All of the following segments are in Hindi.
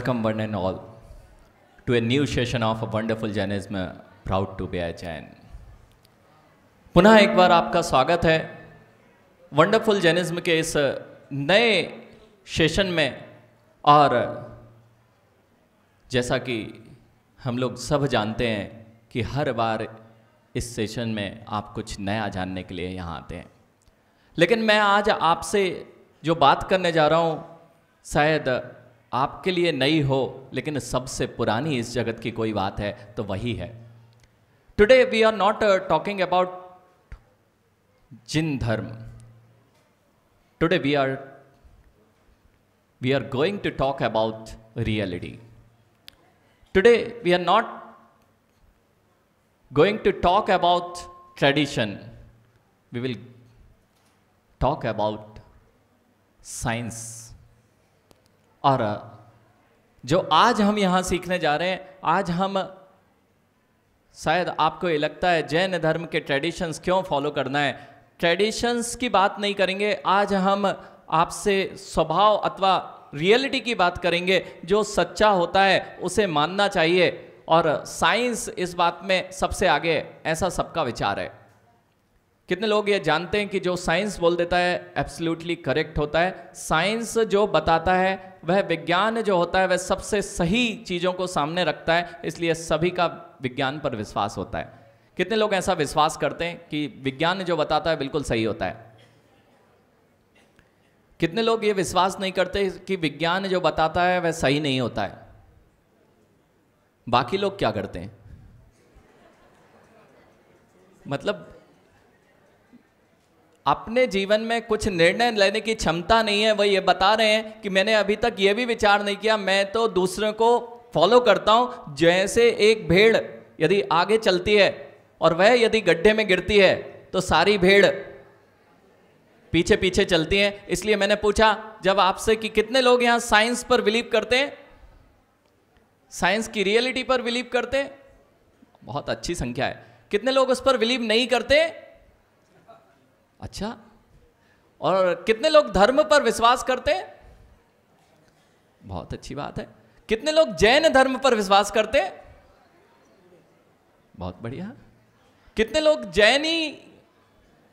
welcome one and all to a new session of a wonderful Jainism. Proud to be I Jain. पुनः एक बार आपका स्वागत है वंडरफुल जैनिज्म के इस नए सेशन में और जैसा कि हम लोग सब जानते हैं कि हर बार इस सेशन में आप कुछ नया जानने के लिए यहाँ आते हैं लेकिन मैं आज आपसे जो बात करने जा रहा हूँ शायद आपके लिए नई हो लेकिन सबसे पुरानी इस जगत की कोई बात है तो वही है today we are not talking about जिन धर्म today we are we are going to talk about reality today we are not going to talk about tradition we will talk about science और जो आज हम यहाँ सीखने जा रहे हैं आज हम शायद आपको ये लगता है जैन धर्म के ट्रेडिशंस क्यों फॉलो करना है ट्रेडिशंस की बात नहीं करेंगे आज हम आपसे स्वभाव अथवा रियलिटी की बात करेंगे जो सच्चा होता है उसे मानना चाहिए और साइंस इस बात में सबसे आगे ऐसा सबका विचार है कितने लोग ये जानते हैं कि जो साइंस बोल देता है एब्सोल्युटली करेक्ट होता है साइंस जो बताता है वह विज्ञान जो होता है वह सबसे सही चीज़ों को सामने रखता है इसलिए सभी का विज्ञान पर विश्वास होता है कितने लोग ऐसा विश्वास करते हैं कि विज्ञान जो बताता है बिल्कुल सही होता है कितने लोग ये विश्वास नहीं करते कि विज्ञान जो बताता है वह सही नहीं होता है बाकी लोग क्या करते हैं मतलब अपने जीवन में कुछ निर्णय लेने की क्षमता नहीं है वह ये बता रहे हैं कि मैंने अभी तक ये भी विचार नहीं किया मैं तो दूसरों को फॉलो करता हूँ जैसे एक भेड़ यदि आगे चलती है और वह यदि गड्ढे में गिरती है तो सारी भेड़ पीछे पीछे चलती हैं इसलिए मैंने पूछा जब आपसे कि कितने लोग यहाँ साइंस पर बिलीव करते हैं साइंस की रियलिटी पर बिलीव करते हैं बहुत अच्छी संख्या है कितने लोग उस पर बिलीव नहीं करते हैं? अच्छा और कितने लोग धर्म पर विश्वास करते हैं बहुत अच्छी बात है कितने लोग जैन धर्म पर विश्वास करते हैं बहुत बढ़िया कितने लोग जैनी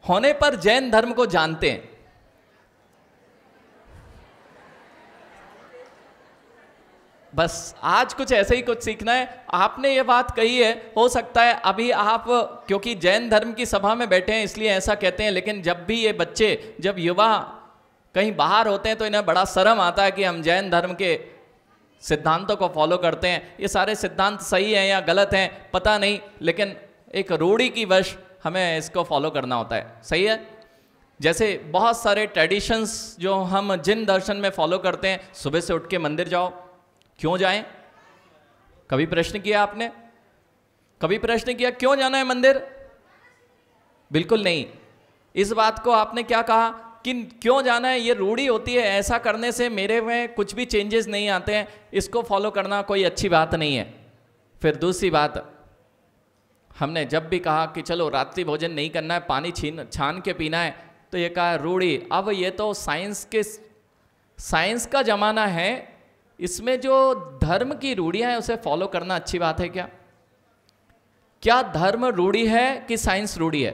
होने पर जैन धर्म को जानते हैं बस आज कुछ ऐसे ही कुछ सीखना है आपने ये बात कही है हो सकता है अभी आप क्योंकि जैन धर्म की सभा में बैठे हैं इसलिए ऐसा कहते हैं लेकिन जब भी ये बच्चे जब युवा कहीं बाहर होते हैं तो इन्हें बड़ा शर्म आता है कि हम जैन धर्म के सिद्धांतों को फॉलो करते हैं ये सारे सिद्धांत सही हैं या गलत हैं पता नहीं लेकिन एक रूढ़ी की वश हमें इसको फॉलो करना होता है सही है जैसे बहुत सारे ट्रेडिशंस जो हम जिन दर्शन में फॉलो करते हैं सुबह से उठ के मंदिर जाओ क्यों जाएं? कभी प्रश्न किया आपने कभी प्रश्न किया क्यों जाना है मंदिर बिल्कुल नहीं इस बात को आपने क्या कहा कि क्यों जाना है ये रूढ़ी होती है ऐसा करने से मेरे में कुछ भी चेंजेस नहीं आते हैं इसको फॉलो करना कोई अच्छी बात नहीं है फिर दूसरी बात हमने जब भी कहा कि चलो रात्रि भोजन नहीं करना है पानी छीन छान के पीना है तो ये कहा रूढ़ी अब ये तो साइंस के साइंस का ज़माना है इसमें जो धर्म की रूढ़ियां हैं उसे फॉलो करना अच्छी बात है क्या क्या धर्म रूढ़ी है कि साइंस रूढ़ी है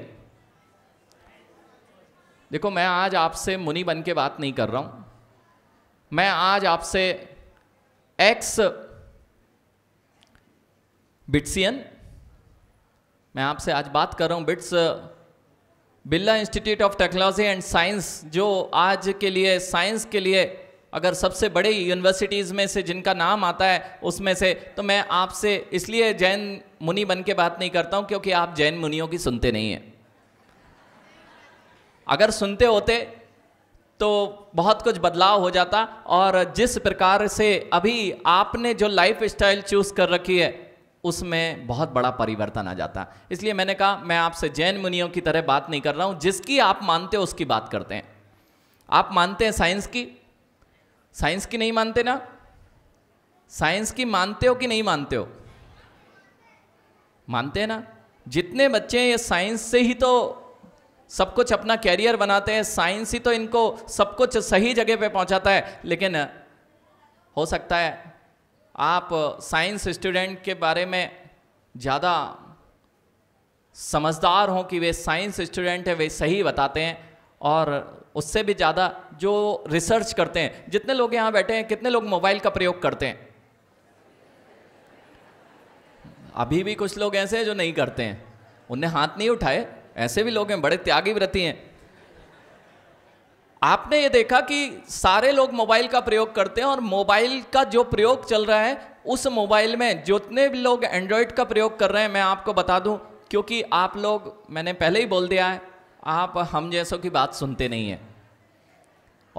देखो मैं आज आपसे मुनि बन के बात नहीं कर रहा हूं मैं आज आपसे एक्स बिट्सियन मैं आपसे आज बात कर रहा हूं BITS Birla institute of technology and science जो आज के लिए साइंस के लिए अगर सबसे बड़े यूनिवर्सिटीज़ में से जिनका नाम आता है उसमें से तो मैं आपसे इसलिए जैन मुनि बन के बात नहीं करता हूँ क्योंकि आप जैन मुनियों की सुनते नहीं हैं अगर सुनते होते तो बहुत कुछ बदलाव हो जाता और जिस प्रकार से अभी आपने जो लाइफ स्टाइल चूज़ कर रखी है उसमें बहुत बड़ा परिवर्तन आ जाता इसलिए मैंने कहा मैं आपसे जैन मुनियों की तरह बात नहीं कर रहा हूँ जिसकी आप मानते हो उसकी बात करते हैं आप मानते हैं साइंस की साइंस की नहीं मानते ना साइंस की मानते हो कि नहीं मानते हो मानते हैं ना जितने बच्चे ये साइंस से ही तो सब कुछ अपना कैरियर बनाते हैं साइंस ही तो इनको सब कुछ सही जगह पे पहुंचाता है लेकिन हो सकता है आप साइंस स्टूडेंट के बारे में ज़्यादा समझदार हों कि वे साइंस स्टूडेंट हैं वे सही बताते हैं और उससे भी ज़्यादा जो रिसर्च करते हैं जितने लोग यहाँ बैठे हैं कितने लोग मोबाइल का प्रयोग करते हैं अभी भी कुछ लोग ऐसे हैं जो नहीं करते हैं उन्हें हाथ नहीं उठाए ऐसे भी लोग हैं बड़े त्यागी व्रति हैं आपने ये देखा कि सारे लोग मोबाइल का प्रयोग करते हैं और मोबाइल का जो प्रयोग चल रहा है उस मोबाइल में जितने भी लोग एंड्रॉयड का प्रयोग कर रहे हैं मैं आपको बता दूं क्योंकि आप लोग मैंने पहले ही बोल दिया है आप हम जैसों की बात सुनते नहीं हैं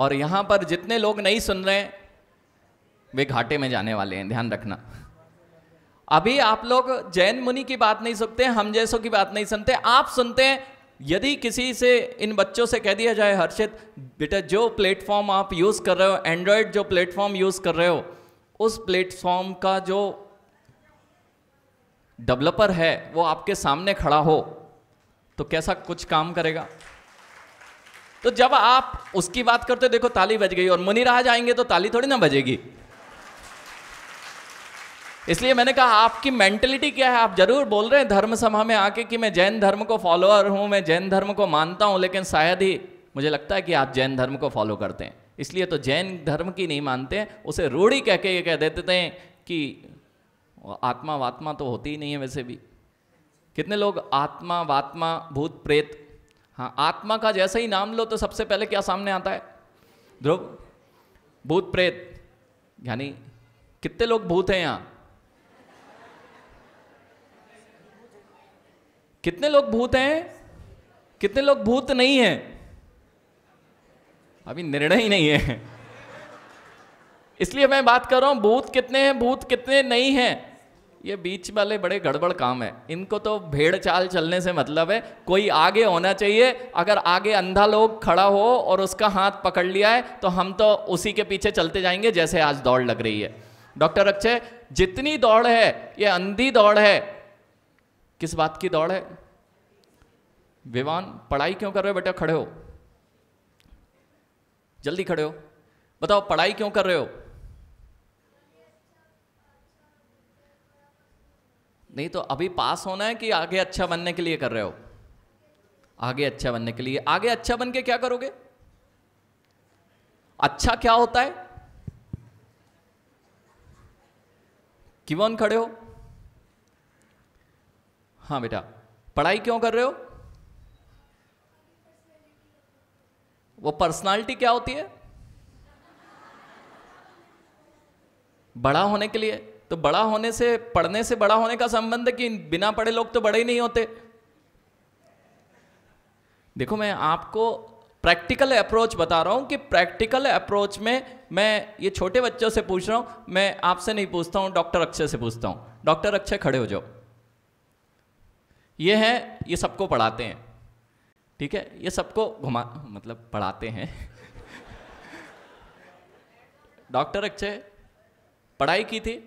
और यहाँ पर जितने लोग नहीं सुन रहे वे घाटे में जाने वाले हैं ध्यान रखना अभी आप लोग जैन मुनि की बात नहीं सुनते हम जैसों की बात नहीं सुनते आप सुनते हैं यदि किसी से इन बच्चों से कह दिया जाए हर्षित बेटा जो प्लेटफॉर्म आप यूज़ कर रहे हो एंड्रॉयड जो प्लेटफॉर्म यूज़ कर रहे हो उस प्लेटफॉर्म का जो डेवलपर है वो आपके सामने खड़ा हो तो कैसा कुछ काम करेगा तो जब आप उसकी बात करते हो देखो ताली बज गई और मुनिराज आएंगे तो ताली थोड़ी ना बजेगी इसलिए मैंने कहा आपकी मेंटेलिटी क्या है आप जरूर बोल रहे हैं धर्म सभा में आके कि मैं जैन धर्म को फॉलोअर हूं मैं जैन धर्म को मानता हूं लेकिन शायद ही मुझे लगता है कि आप जैन धर्म को फॉलो करते हैं इसलिए तो जैन धर्म की नहीं मानते उसे रूढ़ी कह के ये कह देते थे कि आत्मा वात्मा तो होती ही नहीं है वैसे भी कितने लोग आत्मा वात्मा भूत प्रेत हाँ आत्मा का जैसे ही नाम लो तो सबसे पहले क्या सामने आता है ध्रुव भूत प्रेत यानी कितने लोग भूत हैं यहाँ कितने लोग भूत हैं कितने लोग भूत नहीं हैं अभी निर्णय ही नहीं है इसलिए मैं बात कर रहा हूं भूत कितने हैं भूत कितने नहीं हैं ये बीच वाले बड़े गड़बड़ काम है इनको तो भेड़ चाल चलने से मतलब है कोई आगे होना चाहिए अगर आगे अंधा लोग खड़ा हो और उसका हाथ पकड़ लिया है तो हम तो उसी के पीछे चलते जाएंगे जैसे आज दौड़ लग रही है डॉक्टर अक्षय जितनी दौड़ है ये अंधी दौड़ है किस बात की दौड़ है विवान पढ़ाई क्यों कर रहे हो बेटा खड़े हो जल्दी खड़े हो बताओ पढ़ाई क्यों कर रहे हो नहीं तो अभी पास होना है कि आगे अच्छा बनने के लिए कर रहे हो आगे अच्छा बनने के लिए आगे अच्छा बन के क्या करोगे अच्छा क्या होता है क्यों खड़े हो हाँ बेटा पढ़ाई क्यों कर रहे हो वो पर्सनालिटी क्या होती है बड़ा होने के लिए तो बड़ा होने से पढ़ने से बड़ा होने का संबंध है कि बिना पढ़े लोग तो बड़े ही नहीं होते देखो मैं आपको प्रैक्टिकल अप्रोच बता रहा हूं कि प्रैक्टिकल अप्रोच में मैं ये छोटे बच्चों से पूछ रहा हूं मैं आपसे नहीं पूछता हूं डॉक्टर अक्षय से पूछता हूं डॉक्टर अक्षय खड़े हो जाओ ये है ये सबको पढ़ाते हैं ठीक है ये सबको घुमा मतलब पढ़ाते हैं डॉक्टर अक्षय पढ़ाई की थी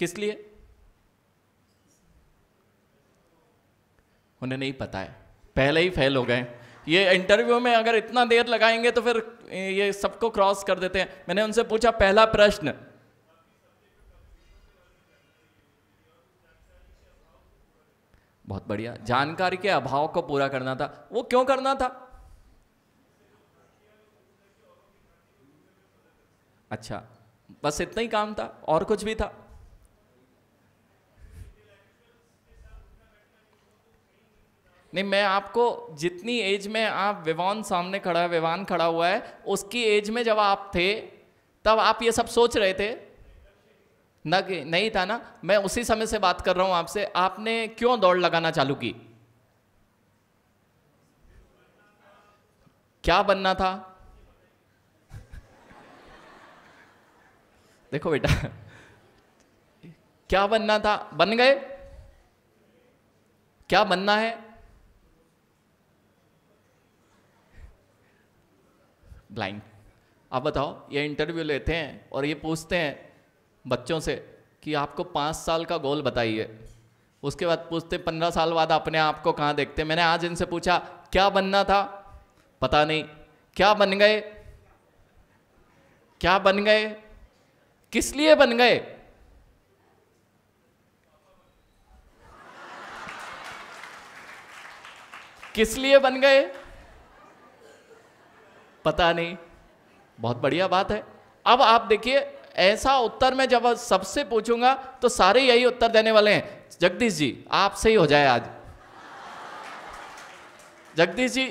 किस लिए उन्हें नहीं पता है पहले ही फेल हो गए ये इंटरव्यू में अगर इतना देर लगाएंगे तो फिर ये सबको क्रॉस कर देते हैं मैंने उनसे पूछा पहला प्रश्न बहुत बढ़िया जानकारी के अभाव को पूरा करना था वो क्यों करना था अच्छा बस इतना ही काम था और कुछ भी था नहीं मैं आपको जितनी एज में आप विवान सामने खड़ा है विवान खड़ा हुआ है उसकी एज में जब आप थे तब आप ये सब सोच रहे थे न नहीं था ना मैं उसी समय से बात कर रहा हूं आपसे आपने क्यों दौड़ लगाना चालू की क्या बनना था देखो बेटा क्या बनना था बन गए क्या बनना है ब्लाइंड आप बताओ ये इंटरव्यू लेते हैं और ये पूछते हैं बच्चों से कि आपको पाँच साल का गोल बताइए उसके बाद पूछते पंद्रह साल बाद अपने आप को कहाँ देखते मैंने आज इनसे पूछा क्या बनना था पता नहीं क्या बन गए क्या बन गए किस लिए बन गए किस लिए बन गए पता नहीं बहुत बढ़िया बात है अब आप देखिए ऐसा उत्तर मैं जब सबसे पूछूंगा तो सारे यही उत्तर देने वाले हैं जगदीश जी आपसे ही हो जाए आज जगदीश जी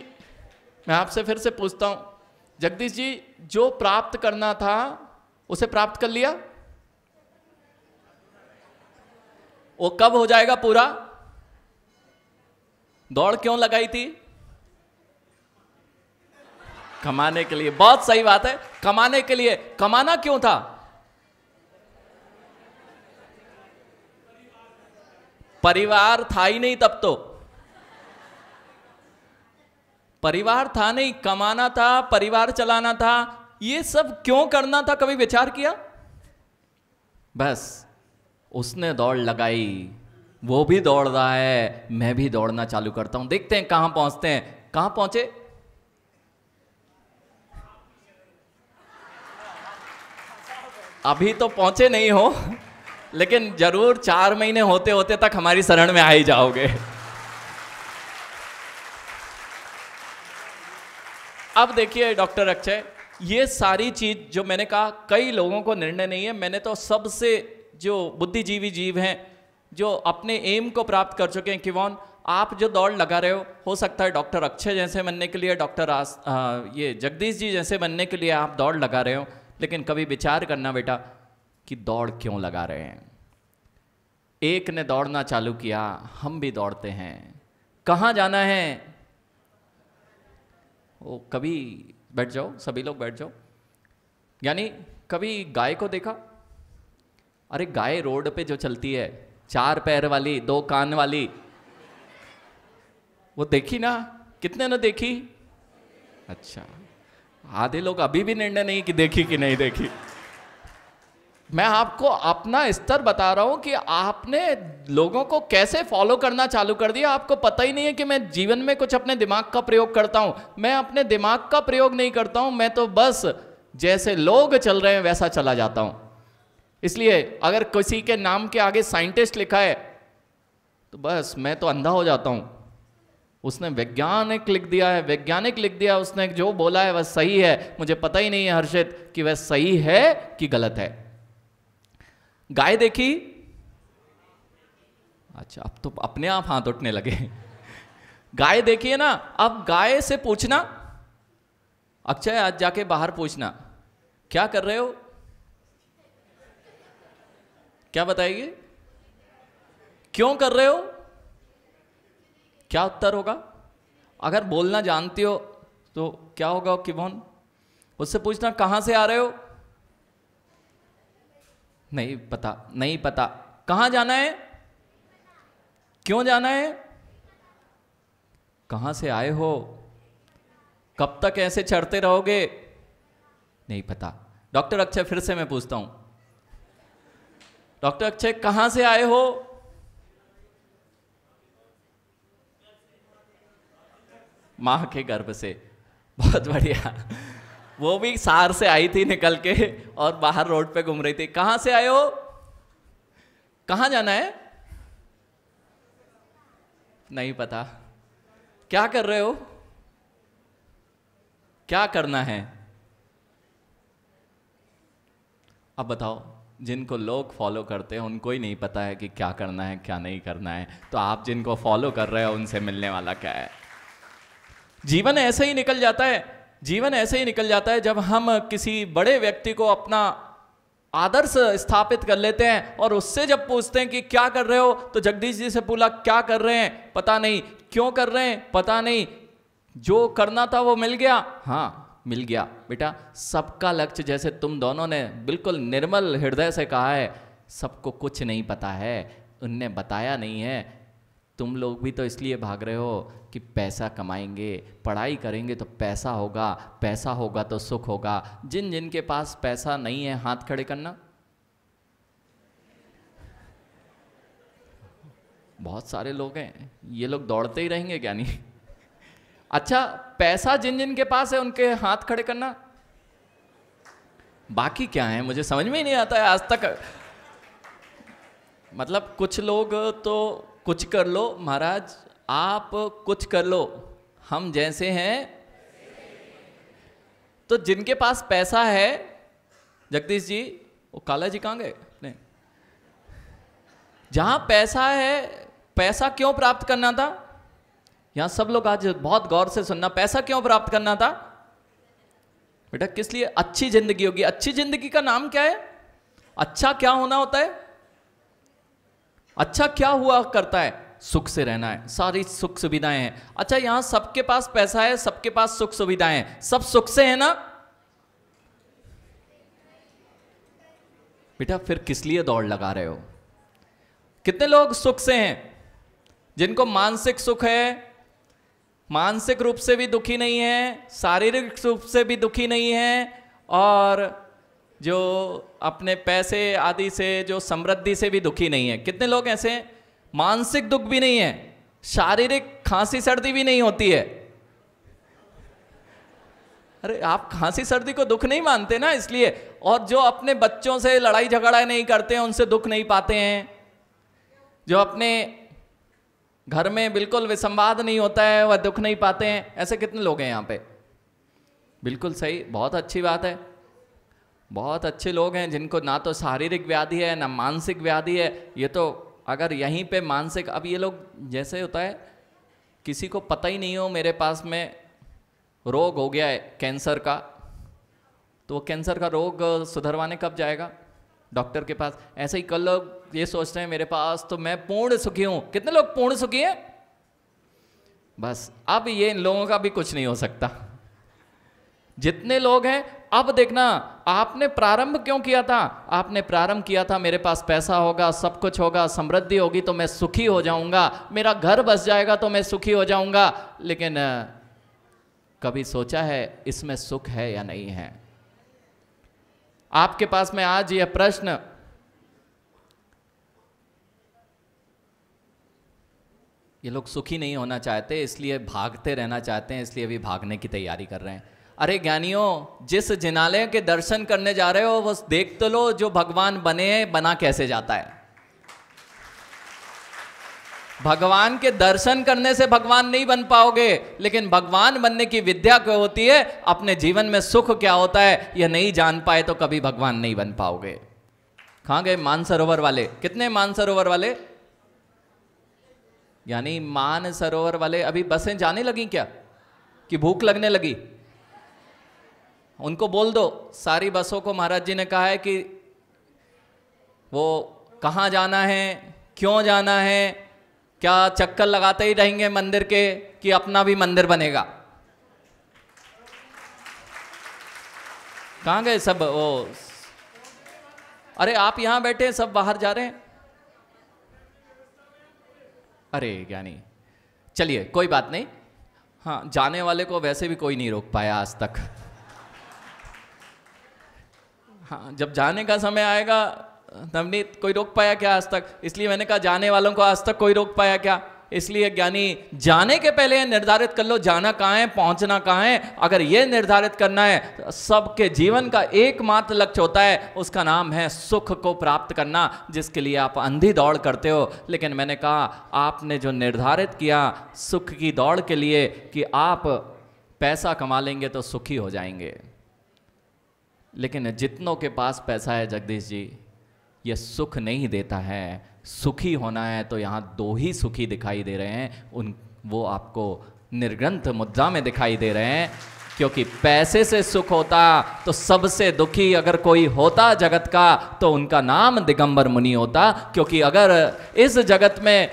मैं आपसे फिर से पूछता हूं जगदीश जी जो प्राप्त करना था उसे प्राप्त कर लिया वो कब हो जाएगा पूरा दौड़ क्यों लगाई थी कमाने के लिए बहुत सही बात है कमाने के लिए कमाना क्यों था परिवार था ही नहीं तब तो परिवार था नहीं कमाना था परिवार चलाना था ये सब क्यों करना था कभी विचार किया बस उसने दौड़ लगाई वो भी दौड़ रहा है मैं भी दौड़ना चालू करता हूं देखते हैं कहां पहुंचते हैं कहां पहुंचे अभी तो पहुंचे नहीं हो लेकिन जरूर चार महीने होते होते तक हमारी शरण में आ ही जाओगे अब देखिए डॉक्टर अक्षय ये सारी चीज जो मैंने कहा कई लोगों को निर्णय नहीं है मैंने तो सबसे जो बुद्धिजीवी जीव हैं जो अपने एम को प्राप्त कर चुके हैं वन आप जो दौड़ लगा रहे हो हो सकता है डॉक्टर अक्षय जैसे बनने के लिए डॉक्टर ये जगदीश जी जैसे बनने के लिए आप दौड़ लगा रहे हो लेकिन कभी विचार करना बेटा कि दौड़ क्यों लगा रहे हैं एक ने दौड़ना चालू किया हम भी दौड़ते हैं कहाँ जाना है ओ कभी बैठ जाओ सभी लोग बैठ जाओ यानी कभी गाय को देखा अरे गाय रोड पे जो चलती है चार पैर वाली दो कान वाली वो देखी ना कितने ने देखी अच्छा आधे लोग अभी भी निर्णय नहीं कि देखी कि नहीं देखी मैं आपको अपना स्तर बता रहा हूं कि आपने लोगों को कैसे फॉलो करना चालू कर दिया आपको पता ही नहीं है कि मैं जीवन में कुछ अपने दिमाग का प्रयोग करता हूं मैं अपने दिमाग का प्रयोग नहीं करता हूं मैं तो बस जैसे लोग चल रहे हैं वैसा चला जाता हूं इसलिए अगर किसी के नाम के आगे साइंटिस्ट लिखा है तो बस मैं तो अंधा हो जाता हूं उसने वैज्ञानिक लिख दिया है वैज्ञानिक लिख दिया उसने जो बोला है वह सही है मुझे पता ही नहीं है हर्षित कि वह सही है कि गलत है गाय देखी अच्छा अब तो अपने आप हाथ उठने लगे गाय देखिए ना अब गाय से पूछना अक्षय आज जाके बाहर पूछना क्या कर रहे हो क्या बताएगी क्यों कर रहे हो क्या उत्तर होगा अगर बोलना जानती हो तो क्या होगा किबोन उससे पूछना कहाँ से आ रहे हो नहीं पता नहीं पता कहाँ जाना है क्यों जाना है कहाँ से आए हो कब तक ऐसे चढ़ते रहोगे नहीं पता डॉक्टर अक्षय फिर से मैं पूछता हूँ डॉक्टर अक्षय कहाँ से आए हो माँ के गर्भ से बहुत बढ़िया वो भी सार से आई थी निकल के और बाहर रोड पे घूम रही थी कहाँ से आए हो कहाँ जाना है नहीं पता क्या कर रहे हो क्या करना है अब बताओ जिनको लोग फॉलो करते हैं उनको ही नहीं पता है कि क्या करना है क्या नहीं करना है तो आप जिनको फॉलो कर रहे हो उनसे मिलने वाला क्या है जीवन ऐसे ही निकल जाता है जीवन ऐसे ही निकल जाता है जब हम किसी बड़े व्यक्ति को अपना आदर्श स्थापित कर लेते हैं और उससे जब पूछते हैं कि क्या कर रहे हो तो जगदीश जी से बोला क्या कर रहे हैं पता नहीं क्यों कर रहे हैं पता नहीं जो करना था वो मिल गया हाँ मिल गया बेटा सबका लक्ष्य जैसे तुम दोनों ने बिल्कुल निर्मल हृदय से कहा है सबको कुछ नहीं पता है उनने बताया नहीं है तुम लोग भी तो इसलिए भाग रहे हो कि पैसा कमाएंगे पढ़ाई करेंगे तो पैसा होगा पैसा होगा तो सुख होगा जिन जिन के पास पैसा नहीं है हाथ खड़े करना बहुत सारे लोग हैं ये लोग दौड़ते ही रहेंगे क्या नहीं अच्छा पैसा जिन जिन के पास है उनके हाथ खड़े करना बाकी क्या है मुझे समझ में ही नहीं आता है आज तक मतलब कुछ लोग तो कुछ कर लो महाराज आप कुछ कर लो हम जैसे हैं तो जिनके पास पैसा है जगदीश जी वो काला जी कहाँ गए नहीं जहां पैसा है पैसा क्यों प्राप्त करना था यहां सब लोग आज बहुत गौर से सुनना पैसा क्यों प्राप्त करना था बेटा किस लिए अच्छी जिंदगी होगी अच्छी जिंदगी का नाम क्या है अच्छा क्या होना होता है अच्छा क्या हुआ करता है सुख से रहना है सारी सुख सुविधाएं हैं अच्छा यहां सबके पास पैसा है सबके पास सुख सुविधाएं हैं सब सुख से है ना बेटा फिर किस लिए दौड़ लगा रहे हो कितने लोग सुख से हैं जिनको मानसिक सुख है मानसिक रूप से भी दुखी नहीं है शारीरिक रूप से भी दुखी नहीं है और जो अपने पैसे आदि से जो समृद्धि से भी दुखी नहीं है कितने लोग ऐसे हैं मानसिक दुख भी नहीं है शारीरिक खांसी सर्दी भी नहीं होती है अरे आप खांसी सर्दी को दुख नहीं मानते ना इसलिए और जो अपने बच्चों से लड़ाई झगड़ा नहीं करते हैं उनसे दुख नहीं पाते हैं जो अपने घर में बिल्कुल विसंवाद नहीं होता है वह दुख नहीं पाते हैं ऐसे कितने लोग हैं यहाँ पे बिल्कुल सही बहुत अच्छी बात है बहुत अच्छे लोग हैं जिनको ना तो शारीरिक व्याधि है ना मानसिक व्याधि है ये तो अगर यहीं पे मानसिक अब ये लोग जैसे होता है किसी को पता ही नहीं हो मेरे पास में रोग हो गया है कैंसर का तो वो कैंसर का रोग सुधरवाने कब जाएगा डॉक्टर के पास ऐसे ही कल लोग ये सोचते हैं मेरे पास तो मैं पूर्ण सुखी हूँ कितने लोग पूर्ण सुखी हैं बस अब ये इन लोगों का भी कुछ नहीं हो सकता जितने लोग हैं अब देखना आपने प्रारंभ क्यों किया था आपने प्रारंभ किया था मेरे पास पैसा होगा सब कुछ होगा समृद्धि होगी तो मैं सुखी हो जाऊंगा मेरा घर बस जाएगा तो मैं सुखी हो जाऊंगा लेकिन कभी सोचा है इसमें सुख है या नहीं है आपके पास में आज यह प्रश्न ये लोग सुखी नहीं होना चाहते इसलिए भागते रहना चाहते हैं इसलिए अभी भागने की तैयारी कर रहे हैं अरे ज्ञानियों जिस जिनालय के दर्शन करने जा रहे हो वो देख तो लो जो भगवान बने बना कैसे जाता है भगवान के दर्शन करने से भगवान नहीं बन पाओगे लेकिन भगवान बनने की विद्या क्या होती है अपने जीवन में सुख क्या होता है यह नहीं जान पाए तो कभी भगवान नहीं बन पाओगे कहा गए मानसरोवर वाले कितने मानसरोवर वाले यानी मान सरोवर वाले अभी बसें जाने लगी क्या कि भूख लगने लगी उनको बोल दो सारी बसों को महाराज जी ने कहा है कि वो कहाँ जाना है क्यों जाना है क्या चक्कर लगाते ही रहेंगे मंदिर के कि अपना भी मंदिर बनेगा कहाँ गए सब वो अरे आप यहाँ बैठे हैं सब बाहर जा रहे हैं अरे ज्ञानी चलिए कोई बात नहीं हाँ जाने वाले को वैसे भी कोई नहीं रोक पाया आज तक हाँ जब जाने का समय आएगा नवनीत कोई रोक पाया क्या आज तक इसलिए मैंने कहा जाने वालों को आज तक कोई रोक पाया क्या इसलिए ज्ञानी जाने के पहले निर्धारित कर लो जाना कहाँ है पहुंचना कहाँ है अगर ये निर्धारित करना है तो सबके जीवन का एकमात्र लक्ष्य होता है उसका नाम है सुख को प्राप्त करना जिसके लिए आप अंधी दौड़ करते हो लेकिन मैंने कहा आपने जो निर्धारित किया सुख की दौड़ के लिए कि आप पैसा कमा लेंगे तो सुखी हो जाएंगे लेकिन जितनों के पास पैसा है जगदीश जी ये सुख नहीं देता है सुखी होना है तो यहाँ दो ही सुखी दिखाई दे रहे हैं उन वो आपको निर्ग्रंथ मुद्रा में दिखाई दे रहे हैं क्योंकि पैसे से सुख होता तो सबसे दुखी अगर कोई होता जगत का तो उनका नाम दिगंबर मुनि होता क्योंकि अगर इस जगत में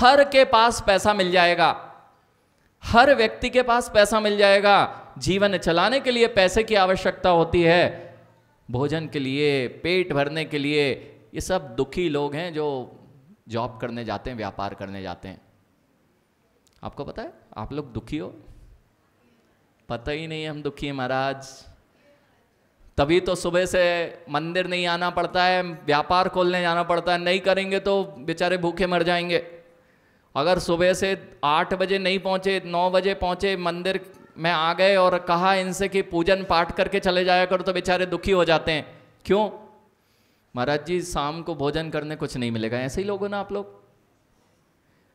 हर के पास पैसा मिल जाएगा हर व्यक्ति के पास पैसा मिल जाएगा जीवन चलाने के लिए पैसे की आवश्यकता होती है भोजन के लिए पेट भरने के लिए ये सब दुखी लोग हैं जो जॉब करने जाते हैं व्यापार करने जाते हैं आपको पता है आप लोग दुखी हो पता ही नहीं हम दुखी हैं महाराज तभी तो सुबह से मंदिर नहीं आना पड़ता है व्यापार खोलने जाना पड़ता है नहीं करेंगे तो बेचारे भूखे मर जाएंगे अगर सुबह से आठ बजे नहीं पहुँचे नौ बजे पहुँचे मंदिर में आ गए और कहा इनसे कि पूजन पाठ करके चले जाया करो तो बेचारे दुखी हो जाते हैं क्यों महाराज जी शाम को भोजन करने कुछ नहीं मिलेगा ऐसे ही लोग हो ना आप लोग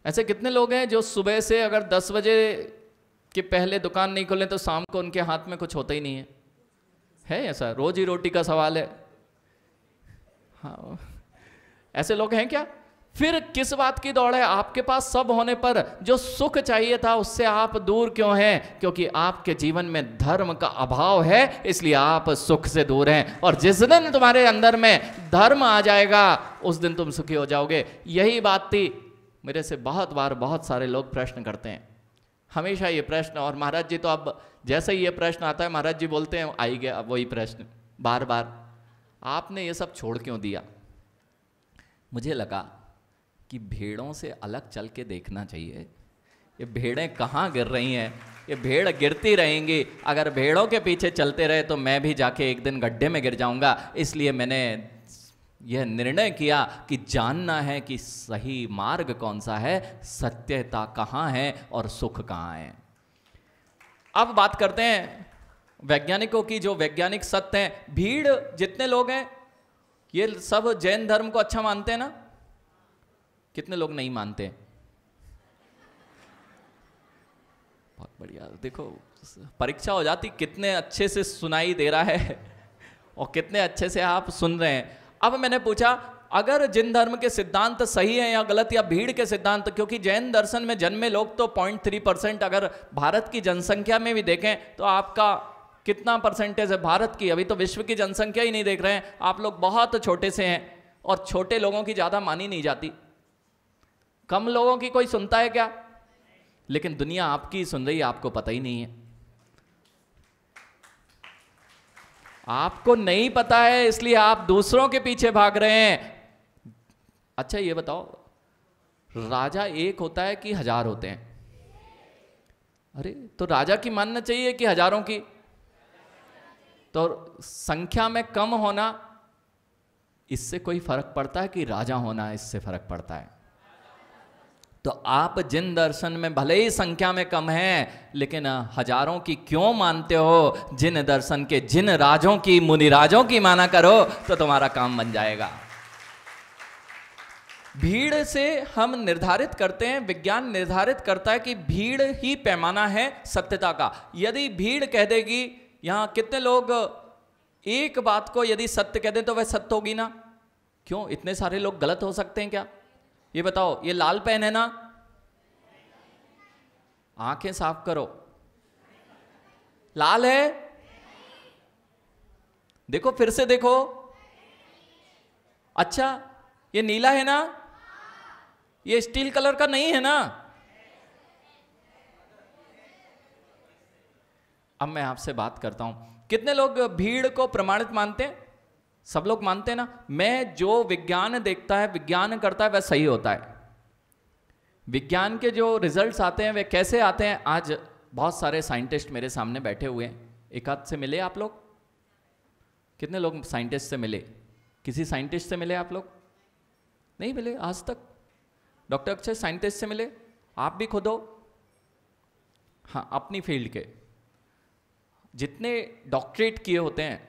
ऐसे कितने लोग हैं जो सुबह से अगर दस बजे के पहले दुकान नहीं खोले तो शाम को उनके हाथ में कुछ होता ही नहीं है है ऐसा रोजी रोटी का सवाल है हाँ ऐसे लोग हैं क्या फिर किस बात की दौड़ है आपके पास सब होने पर जो सुख चाहिए था उससे आप दूर क्यों हैं क्योंकि आपके जीवन में धर्म का अभाव है इसलिए आप सुख से दूर हैं और जिस दिन तुम्हारे अंदर में धर्म आ जाएगा उस दिन तुम सुखी हो जाओगे यही बात थी मेरे से बहुत बार बहुत सारे लोग प्रश्न करते हैं हमेशा ये प्रश्न और महाराज जी तो अब जैसे ही ये प्रश्न आता है महाराज जी बोलते हैं आई गया वही प्रश्न बार बार आपने ये सब छोड़ क्यों दिया मुझे लगा कि भेड़ों से अलग चल के देखना चाहिए ये भेड़ें कहाँ गिर रही हैं ये भेड़ गिरती रहेंगी अगर भेड़ों के पीछे चलते रहे तो मैं भी जाके एक दिन गड्ढे में गिर जाऊंगा इसलिए मैंने यह निर्णय किया कि जानना है कि सही मार्ग कौन सा है सत्यता कहाँ है और सुख कहाँ है अब बात करते हैं वैज्ञानिकों की जो वैज्ञानिक सत्य हैं भीड़ जितने लोग हैं ये सब जैन धर्म को अच्छा मानते हैं ना कितने लोग नहीं मानते बहुत बढ़िया देखो परीक्षा हो जाती कितने अच्छे से सुनाई दे रहा है और कितने अच्छे से आप सुन रहे हैं अब मैंने पूछा अगर जिन धर्म के सिद्धांत सही हैं या गलत या भीड़ के सिद्धांत क्योंकि जैन दर्शन में जन्मे लोग तो पॉइंट थ्री परसेंट अगर भारत की जनसंख्या में भी देखें तो आपका कितना परसेंटेज है भारत की अभी तो विश्व की जनसंख्या ही नहीं देख रहे हैं आप लोग बहुत छोटे से हैं और छोटे लोगों की ज़्यादा मानी नहीं जाती कम लोगों की कोई सुनता है क्या लेकिन दुनिया आपकी सुन रही है आपको पता ही नहीं है आपको नहीं पता है इसलिए आप दूसरों के पीछे भाग रहे हैं अच्छा ये बताओ राजा एक होता है कि हजार होते हैं अरे तो राजा की मानना चाहिए कि हजारों की तो संख्या में कम होना इससे कोई फर्क पड़ता है कि राजा होना इससे फर्क पड़ता है तो आप जिन दर्शन में भले ही संख्या में कम है लेकिन हजारों की क्यों मानते हो जिन दर्शन के जिन राजों की मुनिराजों की माना करो तो तुम्हारा काम बन जाएगा भीड़ से हम निर्धारित करते हैं विज्ञान निर्धारित करता है कि भीड़ ही पैमाना है सत्यता का यदि भीड़ कह देगी यहां कितने लोग एक बात को यदि सत्य कह दें तो वह सत्य होगी ना क्यों इतने सारे लोग गलत हो सकते हैं क्या ये बताओ ये लाल पेन है ना आंखें साफ करो लाल है देखो फिर से देखो अच्छा ये नीला है ना ये स्टील कलर का नहीं है ना अब मैं आपसे बात करता हूं कितने लोग भीड़ को प्रमाणित मानते हैं सब लोग मानते हैं ना मैं जो विज्ञान देखता है विज्ञान करता है वह सही होता है विज्ञान के जो रिजल्ट्स आते हैं वे कैसे आते हैं आज बहुत सारे साइंटिस्ट मेरे सामने बैठे हुए हैं एक हाथ से मिले आप लोग कितने लोग साइंटिस्ट से मिले किसी साइंटिस्ट से मिले आप लोग नहीं मिले आज तक डॉक्टर अक्षय साइंटिस्ट से मिले आप भी खुद हो हाँ अपनी फील्ड के जितने डॉक्टरेट किए होते हैं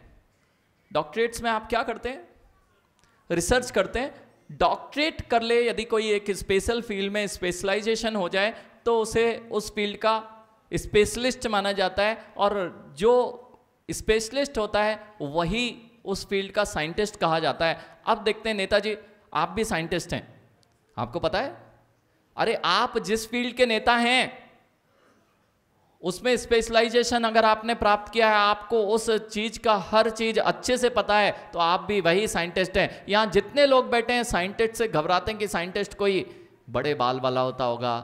डॉक्टरेट्स में आप क्या करते हैं रिसर्च करते हैं डॉक्टरेट कर ले यदि कोई एक स्पेशल फील्ड में स्पेशलाइजेशन हो जाए तो उसे उस फील्ड का स्पेशलिस्ट माना जाता है और जो स्पेशलिस्ट होता है वही उस फील्ड का साइंटिस्ट कहा जाता है अब देखते हैं नेताजी आप भी साइंटिस्ट हैं आपको पता है अरे आप जिस फील्ड के नेता हैं उसमें स्पेशलाइजेशन अगर आपने प्राप्त किया है आपको उस चीज़ का हर चीज़ अच्छे से पता है तो आप भी वही साइंटिस्ट हैं यहाँ जितने लोग बैठे हैं साइंटिस्ट से घबराते हैं कि साइंटिस्ट कोई बड़े बाल वाला होता होगा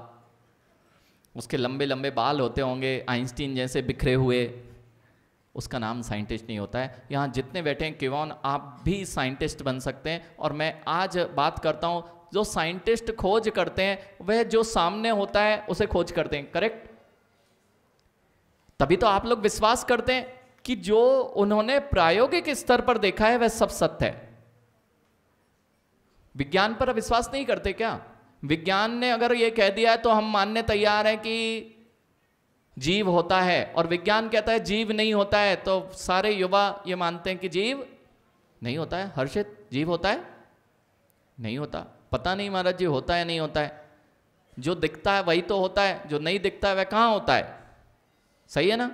उसके लंबे लंबे बाल होते होंगे आइंस्टीन जैसे बिखरे हुए उसका नाम साइंटिस्ट नहीं होता है यहाँ जितने बैठे हैं किवॉन आप भी साइंटिस्ट बन सकते हैं और मैं आज बात करता हूँ जो साइंटिस्ट खोज करते हैं वह जो सामने होता है उसे खोज करते हैं करेक्ट तभी तो आप लोग विश्वास करते हैं कि जो उन्होंने प्रायोगिक स्तर पर देखा है वह सब सत्य है विज्ञान पर विश्वास नहीं करते क्या विज्ञान ने अगर ये कह दिया है तो हम मानने तैयार हैं कि जीव होता है और विज्ञान कहता है जीव नहीं होता है तो सारे युवा ये मानते हैं कि जीव नहीं होता है हर्षित जीव होता है नहीं होता पता नहीं महाराज जी होता है नहीं होता है जो दिखता है वही तो होता है जो नहीं दिखता है वह कहाँ होता है सही है ना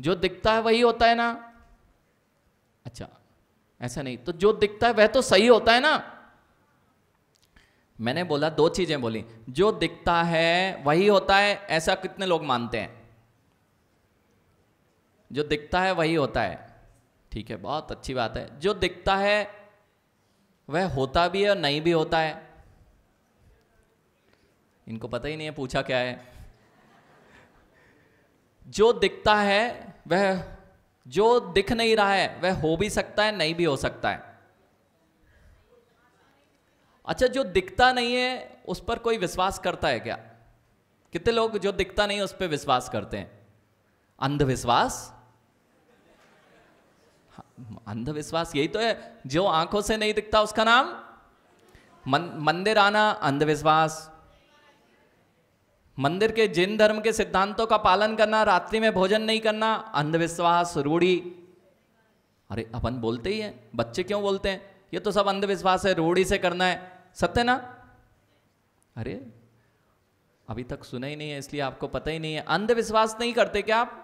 जो दिखता है वही होता है ना अच्छा ऐसा नहीं तो जो दिखता है वह तो सही होता है ना मैंने बोला दो चीजें बोली जो दिखता है वही होता है ऐसा कितने लोग मानते हैं जो दिखता है वही होता है ठीक है बहुत अच्छी बात है जो दिखता है वह होता भी है और नहीं भी होता है इनको पता ही नहीं है पूछा क्या है जो दिखता है वह जो दिख नहीं रहा है वह हो भी सकता है नहीं भी हो सकता है अच्छा जो दिखता नहीं है उस पर कोई विश्वास करता है क्या कितने लोग जो दिखता नहीं है उस पर विश्वास करते हैं अंधविश्वास हाँ, अंधविश्वास यही तो है जो आंखों से नहीं दिखता उसका नाम मन, मंदिर आना अंधविश्वास मंदिर के जिन धर्म के सिद्धांतों का पालन करना रात्रि में भोजन नहीं करना अंधविश्वास रूढ़ी अरे अपन बोलते ही हैं बच्चे क्यों बोलते हैं ये तो सब अंधविश्वास है रूढ़ी से करना है सत्य ना अरे अभी तक सुना ही नहीं है इसलिए आपको पता ही नहीं है अंधविश्वास नहीं करते क्या आप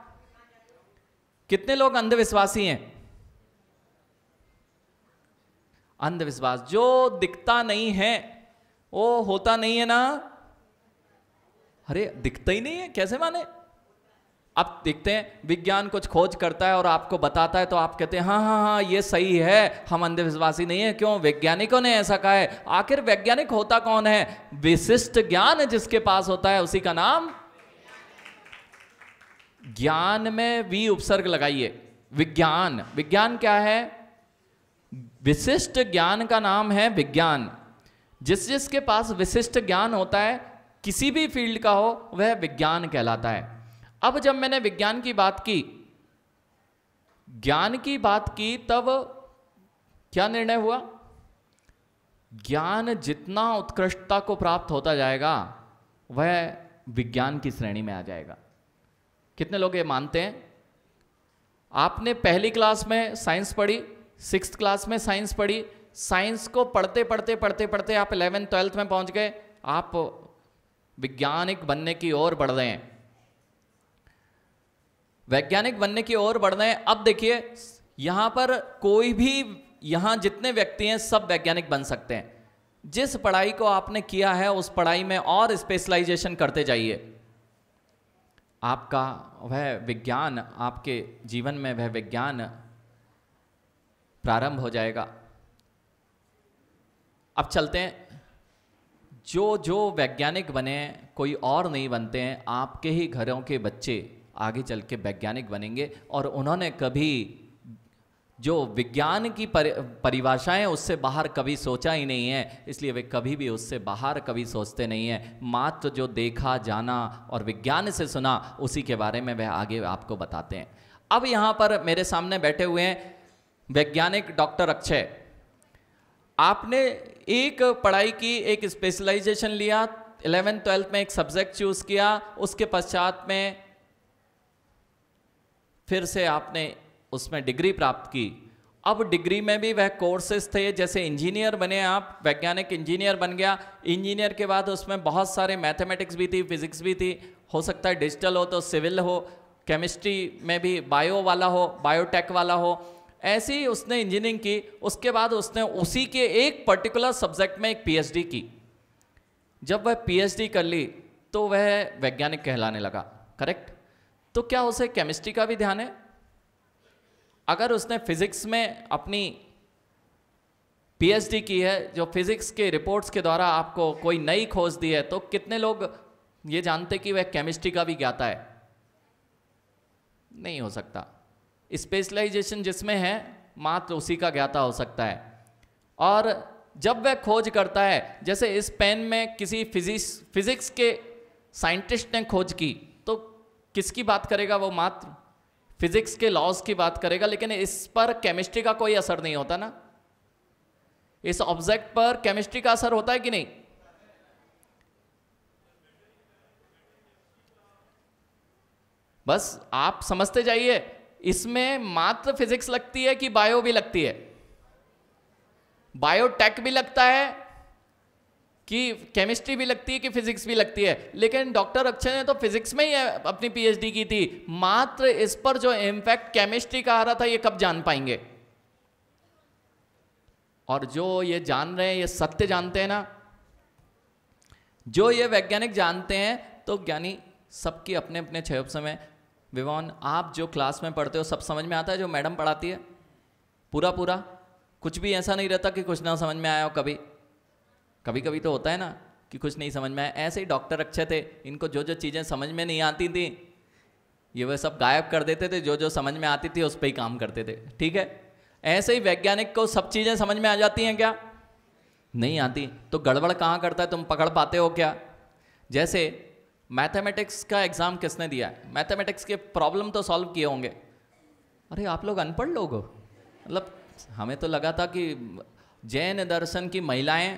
कितने लोग अंधविश्वासी हैं अंधविश्वास जो दिखता नहीं है वो होता नहीं है ना अरे दिखता ही नहीं है कैसे माने आप देखते हैं विज्ञान कुछ खोज करता है और आपको बताता है तो आप कहते हैं हाँ हाँ हाँ ये सही है हम अंधविश्वासी नहीं है क्यों वैज्ञानिकों ने ऐसा कहा है आखिर वैज्ञानिक होता कौन है विशिष्ट ज्ञान जिसके पास होता है उसी का नाम ज्ञान में भी उपसर्ग लगाइए विज्ञान विज्ञान क्या है विशिष्ट ज्ञान का नाम है विज्ञान जिस जिसके पास विशिष्ट ज्ञान होता है किसी भी फील्ड का हो वह विज्ञान कहलाता है अब जब मैंने विज्ञान की बात की ज्ञान की बात की तब क्या निर्णय हुआ ज्ञान जितना उत्कृष्टता को प्राप्त होता जाएगा वह विज्ञान की श्रेणी में आ जाएगा कितने लोग ये मानते हैं आपने पहली क्लास में साइंस पढ़ी सिक्स क्लास में साइंस पढ़ी साइंस को पढ़ते पढ़ते पढ़ते पढ़ते आप इलेवेंथ ट्वेल्थ में पहुंच गए आप वैज्ञानिक बनने की ओर बढ़ रहे हैं वैज्ञानिक बनने की ओर बढ़ रहे हैं अब देखिए यहां पर कोई भी यहां जितने व्यक्ति हैं सब वैज्ञानिक बन सकते हैं जिस पढ़ाई को आपने किया है उस पढ़ाई में और स्पेशलाइजेशन करते जाइए आपका वह विज्ञान आपके जीवन में वह विज्ञान प्रारंभ हो जाएगा अब चलते हैं जो जो वैज्ञानिक बने कोई और नहीं बनते हैं आपके ही घरों के बच्चे आगे चल के वैज्ञानिक बनेंगे और उन्होंने कभी जो विज्ञान की परिभाषाएं उससे बाहर कभी सोचा ही नहीं है इसलिए वे कभी भी उससे बाहर कभी सोचते नहीं हैं मात्र जो देखा जाना और विज्ञान से सुना उसी के बारे में वह आगे आपको बताते हैं अब यहाँ पर मेरे सामने बैठे हुए हैं वैज्ञानिक डॉक्टर अक्षय आपने एक पढ़ाई की एक स्पेशलाइजेशन लिया इलेवेंथ ट्वेल्थ में एक सब्जेक्ट चूज़ किया उसके पश्चात में फिर से आपने उसमें डिग्री प्राप्त की अब डिग्री में भी वह कोर्सेज थे जैसे इंजीनियर बने आप वैज्ञानिक इंजीनियर बन गया इंजीनियर के बाद उसमें बहुत सारे मैथमेटिक्स भी थी फिजिक्स भी थी हो सकता है डिजिटल हो तो सिविल हो केमिस्ट्री में भी बायो वाला हो बायोटेक वाला हो ऐसे ही उसने इंजीनियरिंग की उसके बाद उसने उसी के एक पर्टिकुलर सब्जेक्ट में एक पीएचडी की जब वह पीएचडी कर ली तो वह वैज्ञानिक कहलाने लगा करेक्ट तो क्या उसे केमिस्ट्री का भी ध्यान है अगर उसने फिजिक्स में अपनी पीएचडी की है जो फिजिक्स के रिपोर्ट्स के द्वारा आपको कोई नई खोज दी है तो कितने लोग ये जानते कि वह केमिस्ट्री का भी ज्ञाता है नहीं हो सकता स्पेशलाइजेशन जिसमें है मात्र उसी का ज्ञाता हो सकता है और जब वह खोज करता है जैसे इस पेन में किसी फिजिक्स फिजिक्स के साइंटिस्ट ने खोज की तो किसकी बात करेगा वो मात्र फिजिक्स के लॉज की बात करेगा लेकिन इस पर केमिस्ट्री का कोई असर नहीं होता ना इस ऑब्जेक्ट पर केमिस्ट्री का असर होता है कि नहीं बस आप समझते जाइए इसमें मात्र फिजिक्स लगती है कि बायो भी लगती है बायोटेक भी लगता है कि केमिस्ट्री भी लगती है कि फिजिक्स भी लगती है लेकिन डॉक्टर अक्षय ने तो फिजिक्स में ही अपनी पीएचडी की थी मात्र इस पर जो इम्पैक्ट केमिस्ट्री का आ रहा था ये कब जान पाएंगे और जो ये जान रहे हैं ये सत्य जानते हैं ना जो ये वैज्ञानिक जानते हैं तो ज्ञानी सबकी अपने अपने छह समय विवान आप जो क्लास में पढ़ते हो सब समझ में आता है जो मैडम पढ़ाती है पूरा पूरा कुछ भी ऐसा नहीं रहता कि कुछ ना समझ में आया हो कभी कभी कभी तो होता है ना कि कुछ नहीं समझ में आया ऐसे ही डॉक्टर अच्छे थे इनको जो जो चीज़ें समझ में नहीं आती थी ये वह सब गायब कर देते थे जो जो समझ में आती थी उस पर ही काम करते थे ठीक है ऐसे ही वैज्ञानिक को सब चीज़ें समझ में आ जाती हैं क्या नहीं आती तो गड़बड़ कहाँ करता है तुम पकड़ पाते हो क्या जैसे मैथमेटिक्स का एग्ज़ाम किसने दिया है मैथमेटिक्स के प्रॉब्लम तो सॉल्व किए होंगे अरे आप लोग अनपढ़ लोग हो मतलब हमें तो लगा था कि जैन दर्शन की महिलाएं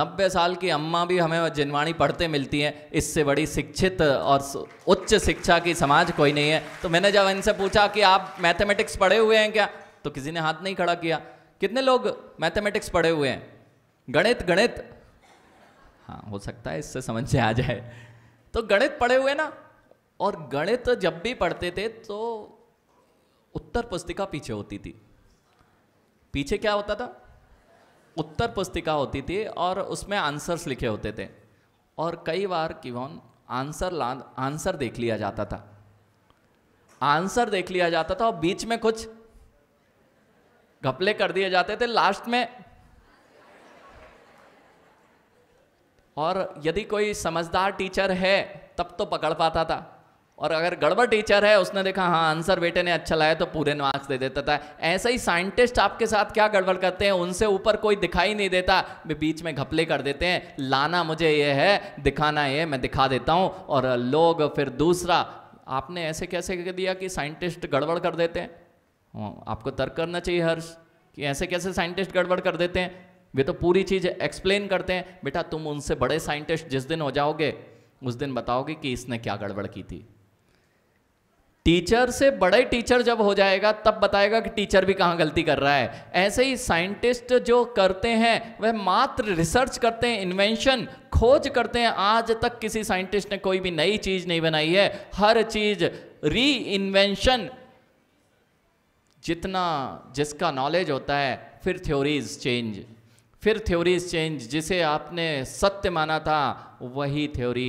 नब्बे साल की अम्मा भी हमें जिनवाणी पढ़ते मिलती हैं इससे बड़ी शिक्षित और उच्च शिक्षा की समाज कोई नहीं है तो मैंने जब इनसे पूछा कि आप मैथमेटिक्स पढ़े हुए हैं क्या तो किसी ने हाथ नहीं खड़ा किया कितने लोग मैथमेटिक्स पढ़े हुए हैं गणित गणित हाँ हो सकता है इससे समझ में आ जाए तो गणित पढ़े हुए ना और गणित जब भी पढ़ते थे तो उत्तर पुस्तिका पीछे होती थी पीछे क्या होता था उत्तर पुस्तिका होती थी और उसमें आंसर्स लिखे होते थे और कई बार किवन आंसर ला आंसर देख लिया जाता था आंसर देख लिया जाता था और बीच में कुछ घपले कर दिए जाते थे लास्ट में और यदि कोई समझदार टीचर है तब तो पकड़ पाता था और अगर गड़बड़ टीचर है उसने देखा हाँ आंसर बेटे ने अच्छा लाया तो पूरे मार्क्स दे देता था ऐसे ही साइंटिस्ट आपके साथ क्या गड़बड़ करते हैं उनसे ऊपर कोई दिखाई नहीं देता वे बीच में घपले कर देते हैं लाना मुझे ये है दिखाना ये मैं दिखा देता हूँ और लोग फिर दूसरा आपने ऐसे कैसे कर दिया कि साइंटिस्ट गड़बड़ कर देते हैं हाँ, आपको तर्क करना चाहिए हर्ष कि ऐसे कैसे साइंटिस्ट गड़बड़ कर देते हैं वे तो पूरी चीज़ एक्सप्लेन करते हैं बेटा तुम उनसे बड़े साइंटिस्ट जिस दिन हो जाओगे उस दिन बताओगे कि इसने क्या गड़बड़ की थी टीचर से बड़े टीचर जब हो जाएगा तब बताएगा कि टीचर भी कहां गलती कर रहा है ऐसे ही साइंटिस्ट जो करते हैं वह मात्र रिसर्च करते हैं इन्वेंशन खोज करते हैं आज तक किसी साइंटिस्ट ने कोई भी नई चीज़ नहीं बनाई है हर चीज़ री इन्वेंशन जितना जिसका नॉलेज होता है फिर थ्योरीज चेंज फिर थ्योरीज चेंज जिसे आपने सत्य माना था वही थ्योरी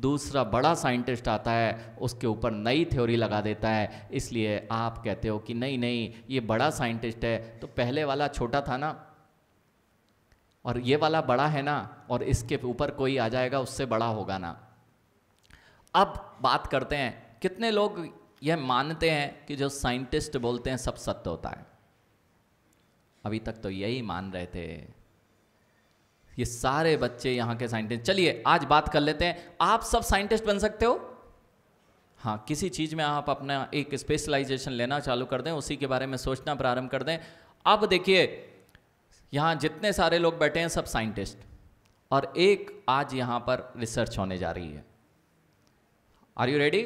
दूसरा बड़ा साइंटिस्ट आता है उसके ऊपर नई थ्योरी लगा देता है इसलिए आप कहते हो कि नहीं नहीं ये बड़ा साइंटिस्ट है तो पहले वाला छोटा था ना और ये वाला बड़ा है ना और इसके ऊपर कोई आ जाएगा उससे बड़ा होगा ना अब बात करते हैं कितने लोग यह मानते हैं कि जो साइंटिस्ट बोलते हैं सब सत्य होता है अभी तक तो यही मान रहे थे ये सारे बच्चे यहां के साइंटिस्ट चलिए आज बात कर लेते हैं आप सब साइंटिस्ट बन सकते हो हाँ किसी चीज़ में आप अपना एक स्पेशलाइजेशन लेना चालू कर दें उसी के बारे में सोचना प्रारंभ कर दें अब देखिए यहां जितने सारे लोग बैठे हैं सब साइंटिस्ट और एक आज यहां पर रिसर्च होने जा रही है आर यू रेडी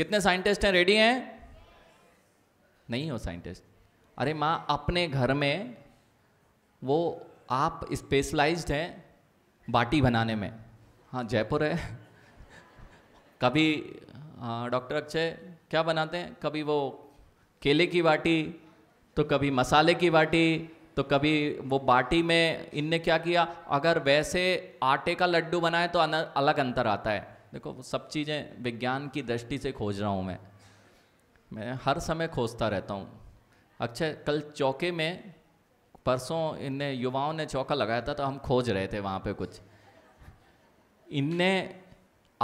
कितने साइंटिस्ट हैं रेडी हैं नहीं हो साइंटिस्ट अरे माँ अपने घर में वो आप स्पेशलाइज्ड हैं बाटी बनाने में हाँ जयपुर है कभी डॉक्टर अक्षय क्या बनाते हैं कभी वो केले की बाटी तो कभी मसाले की बाटी तो कभी वो बाटी में इनने क्या किया अगर वैसे आटे का लड्डू बनाए तो अलग अंतर आता है देखो सब चीज़ें विज्ञान की दृष्टि से खोज रहा हूँ मैं मैं हर समय खोजता रहता हूँ अक्षय कल चौके में परसों इनने युवाओं ने चौका लगाया था तो हम खोज रहे थे वहाँ पे कुछ इनने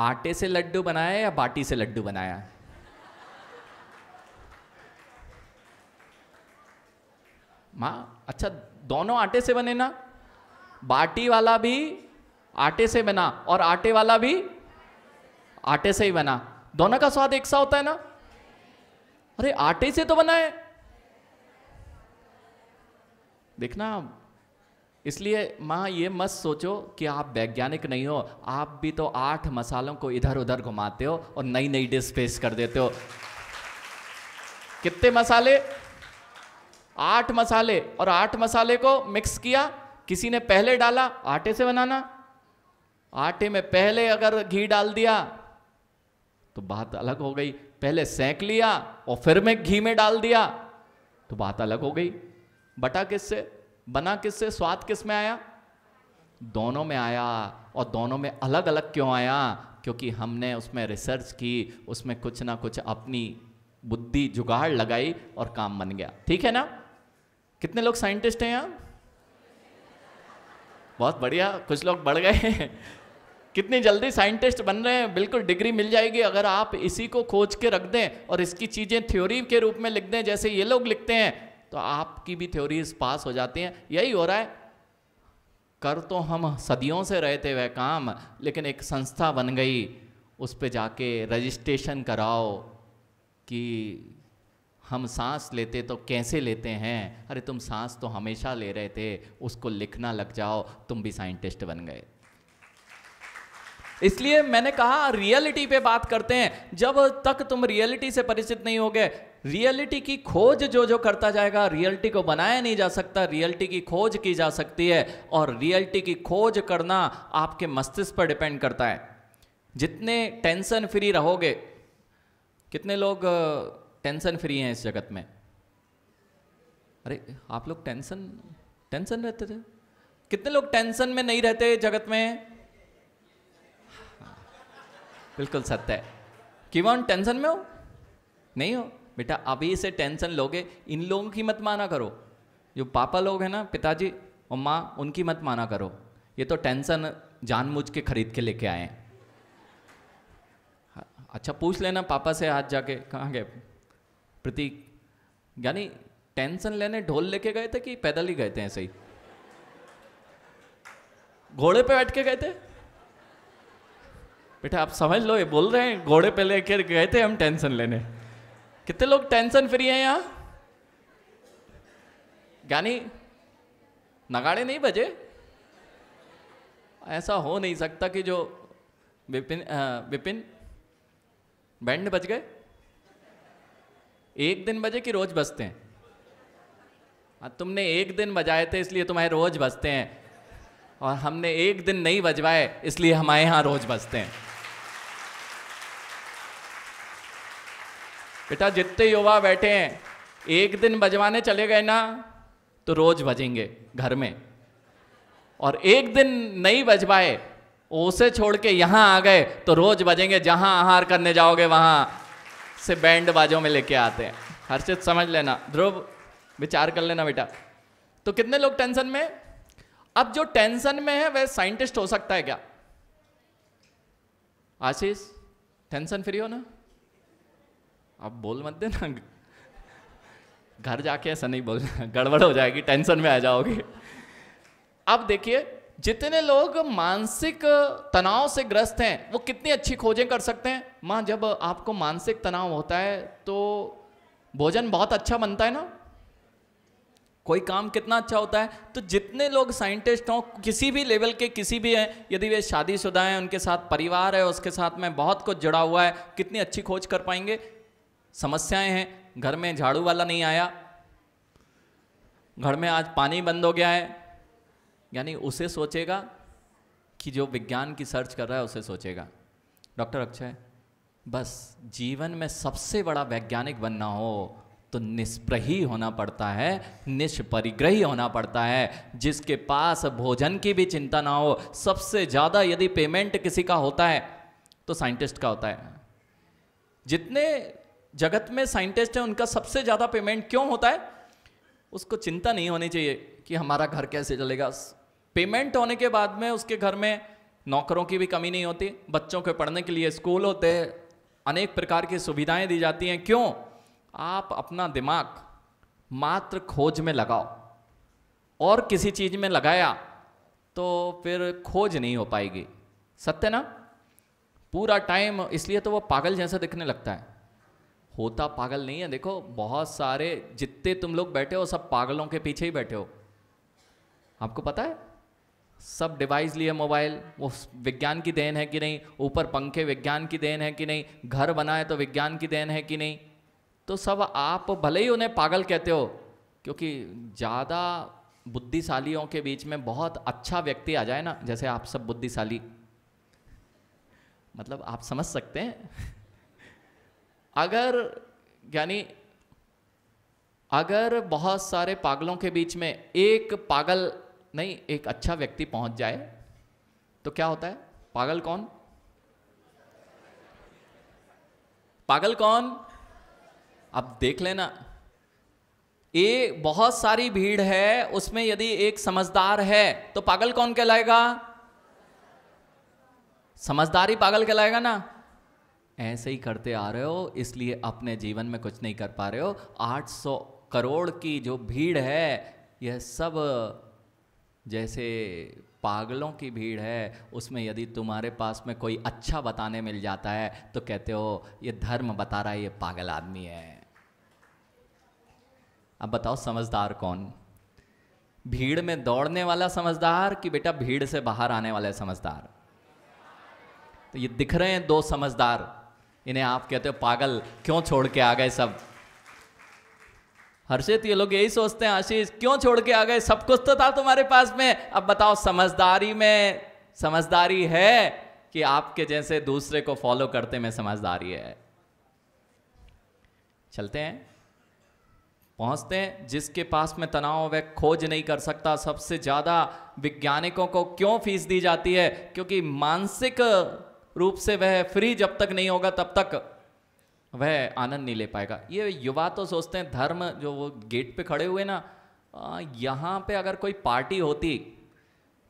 आटे से लड्डू बनाया या बाटी से लड्डू बनाया माँ अच्छा दोनों आटे से बने ना बाटी वाला भी आटे से बना और आटे वाला भी आटे से ही बना दोनों का स्वाद एक सा होता है ना अरे आटे से तो बना है देखना इसलिए माँ ये मत सोचो कि आप वैज्ञानिक नहीं हो आप भी तो आठ मसालों को इधर उधर घुमाते हो और नई नई डिश पेश कर देते हो कितने मसाले आठ मसाले और आठ मसाले को मिक्स किया किसी ने पहले डाला आटे से बनाना आटे में पहले अगर घी डाल दिया तो बात अलग हो गई पहले सेंक लिया और फिर में घी में डाल दिया तो बात अलग हो गई बटा किससे बना किससे स्वाद किस में आया दोनों में आया और दोनों में अलग अलग क्यों आया क्योंकि हमने उसमें रिसर्च की उसमें कुछ ना कुछ अपनी बुद्धि जुगाड़ लगाई और काम बन गया ठीक है ना कितने लोग साइंटिस्ट हैं यहाँ बहुत बढ़िया कुछ लोग बढ़ गए कितनी जल्दी साइंटिस्ट बन रहे हैं बिल्कुल डिग्री मिल जाएगी अगर आप इसी को खोज के रख दें और इसकी चीज़ें थ्योरी के रूप में लिख दें जैसे ये लोग लिखते हैं तो आपकी भी थ्योरीज पास हो जाती हैं यही हो रहा है कर तो हम सदियों से रहते वह काम लेकिन एक संस्था बन गई उस पर जाके रजिस्ट्रेशन कराओ कि हम सांस लेते तो कैसे लेते हैं अरे तुम सांस तो हमेशा ले रहे थे उसको लिखना लग जाओ तुम भी साइंटिस्ट बन गए इसलिए मैंने कहा रियलिटी पे बात करते हैं जब तक तुम रियलिटी से परिचित नहीं होगे रियलिटी की खोज जो जो करता जाएगा रियलिटी को बनाया नहीं जा सकता रियलिटी की खोज की जा सकती है और रियलिटी की खोज करना आपके मस्तिष्क पर डिपेंड करता है जितने टेंशन फ्री रहोगे कितने लोग टेंशन फ्री हैं इस जगत में अरे आप लोग टेंशन टेंशन रहते थे कितने लोग टेंशन में नहीं रहते जगत में बिल्कुल सत्य है किवान टेंशन में हो नहीं हो बेटा अभी से टेंशन लोगे इन लोगों की मत माना करो जो पापा लोग हैं ना पिताजी और माँ उनकी मत माना करो ये तो टेंशन जानबूझ के खरीद के लेके आए हैं अच्छा पूछ लेना पापा से हाथ जाके कहाँ गए प्रतीक यानी टेंशन लेने ढोल लेके गए थे कि पैदल ही गए थे ऐसे ही घोड़े पे बैठ के गए थे बेटा आप समझ लो ये बोल रहे हैं घोड़े पे लेकर गए थे हम टेंशन लेने कितने लोग टेंशन फ्री हैं यहाँ ज्ञानी नगाड़े नहीं बजे ऐसा हो नहीं सकता कि जो विपिन विपिन बैंड बज गए एक दिन बजे कि रोज बजते हैं हाँ, तुमने एक दिन बजाए थे इसलिए तुम्हारे रोज बजते हैं और हमने एक दिन नहीं बजवाए इसलिए हमारे यहाँ रोज बजते हैं बेटा जितने युवा बैठे हैं एक दिन बजवाने चले गए ना तो रोज बजेंगे घर में और एक दिन नहीं बजवाए उसे छोड़ के यहां आ गए तो रोज बजेंगे जहां आहार करने जाओगे वहां से बैंड बाजों में लेके आते हैं हर चीज समझ लेना ध्रुव विचार कर लेना बेटा तो कितने लोग टेंशन में अब जो टेंशन में है वह साइंटिस्ट हो सकता है क्या आशीष टेंशन फ्री हो ना आप बोल मत देना घर जाके ऐसा नहीं बोल गड़बड़ हो जाएगी टेंशन में आ जाओगे अब देखिए जितने लोग मानसिक तनाव से ग्रस्त हैं वो कितनी अच्छी खोजें कर सकते हैं माँ जब आपको मानसिक तनाव होता है तो भोजन बहुत अच्छा बनता है ना कोई काम कितना अच्छा होता है तो जितने लोग साइंटिस्ट हों किसी भी लेवल के किसी भी हैं यदि वे शादीशुदा हैं उनके साथ परिवार है उसके साथ में बहुत कुछ जुड़ा हुआ है कितनी अच्छी खोज कर पाएंगे समस्याएं हैं घर में झाड़ू वाला नहीं आया घर में आज पानी बंद हो गया है यानी उसे सोचेगा कि जो विज्ञान की सर्च कर रहा है उसे सोचेगा डॉक्टर अक्षय बस जीवन में सबसे बड़ा वैज्ञानिक बनना हो तो निष्प्रही होना पड़ता है निष्परिग्रही होना पड़ता है जिसके पास भोजन की भी चिंता ना हो सबसे ज़्यादा यदि पेमेंट किसी का होता है तो साइंटिस्ट का होता है जितने जगत में साइंटिस्ट हैं उनका सबसे ज़्यादा पेमेंट क्यों होता है उसको चिंता नहीं होनी चाहिए कि हमारा घर कैसे चलेगा पेमेंट होने के बाद में उसके घर में नौकरों की भी कमी नहीं होती बच्चों के पढ़ने के लिए स्कूल होते हैं अनेक प्रकार की सुविधाएं दी जाती हैं क्यों आप अपना दिमाग मात्र खोज में लगाओ और किसी चीज़ में लगाया तो फिर खोज नहीं हो पाएगी सत्य ना पूरा टाइम इसलिए तो वो पागल जैसा दिखने लगता है होता पागल नहीं है देखो बहुत सारे जितने तुम लोग बैठे हो सब पागलों के पीछे ही बैठे हो आपको पता है सब डिवाइस लिए मोबाइल वो विज्ञान की देन है कि नहीं ऊपर पंखे विज्ञान की देन है कि नहीं घर बनाए तो विज्ञान की देन है कि नहीं तो सब आप भले ही उन्हें पागल कहते हो क्योंकि ज़्यादा बुद्धिशालियों के बीच में बहुत अच्छा व्यक्ति आ जाए ना जैसे आप सब बुद्धिशाली मतलब आप समझ सकते हैं अगर यानी अगर बहुत सारे पागलों के बीच में एक पागल नहीं एक अच्छा व्यक्ति पहुंच जाए तो क्या होता है पागल कौन पागल कौन आप देख लेना ये बहुत सारी भीड़ है उसमें यदि एक समझदार है तो पागल कौन कहलाएगा समझदारी पागल कहलाएगा ना ऐसे ही करते आ रहे हो इसलिए अपने जीवन में कुछ नहीं कर पा रहे हो 800 करोड़ की जो भीड़ है यह सब जैसे पागलों की भीड़ है उसमें यदि तुम्हारे पास में कोई अच्छा बताने मिल जाता है तो कहते हो ये धर्म बता रहा है ये पागल आदमी है अब बताओ समझदार कौन भीड़ में दौड़ने वाला समझदार कि बेटा भीड़ से बाहर आने वाला समझदार तो ये दिख रहे हैं दो समझदार इन्हें आप कहते हो पागल क्यों छोड़ के आ गए सब हर्षित ये लोग यही सोचते हैं आशीष क्यों छोड़ के आ गए सब कुछ तो था तुम्हारे पास में अब बताओ समझदारी में समझदारी है कि आपके जैसे दूसरे को फॉलो करते में समझदारी है चलते हैं पहुंचते हैं जिसके पास में तनाव वह खोज नहीं कर सकता सबसे ज़्यादा वैज्ञानिकों को क्यों फीस दी जाती है क्योंकि मानसिक रूप से वह फ्री जब तक नहीं होगा तब तक वह आनंद नहीं ले पाएगा ये युवा तो सोचते हैं धर्म जो वो गेट पे खड़े हुए ना यहाँ पे अगर कोई पार्टी होती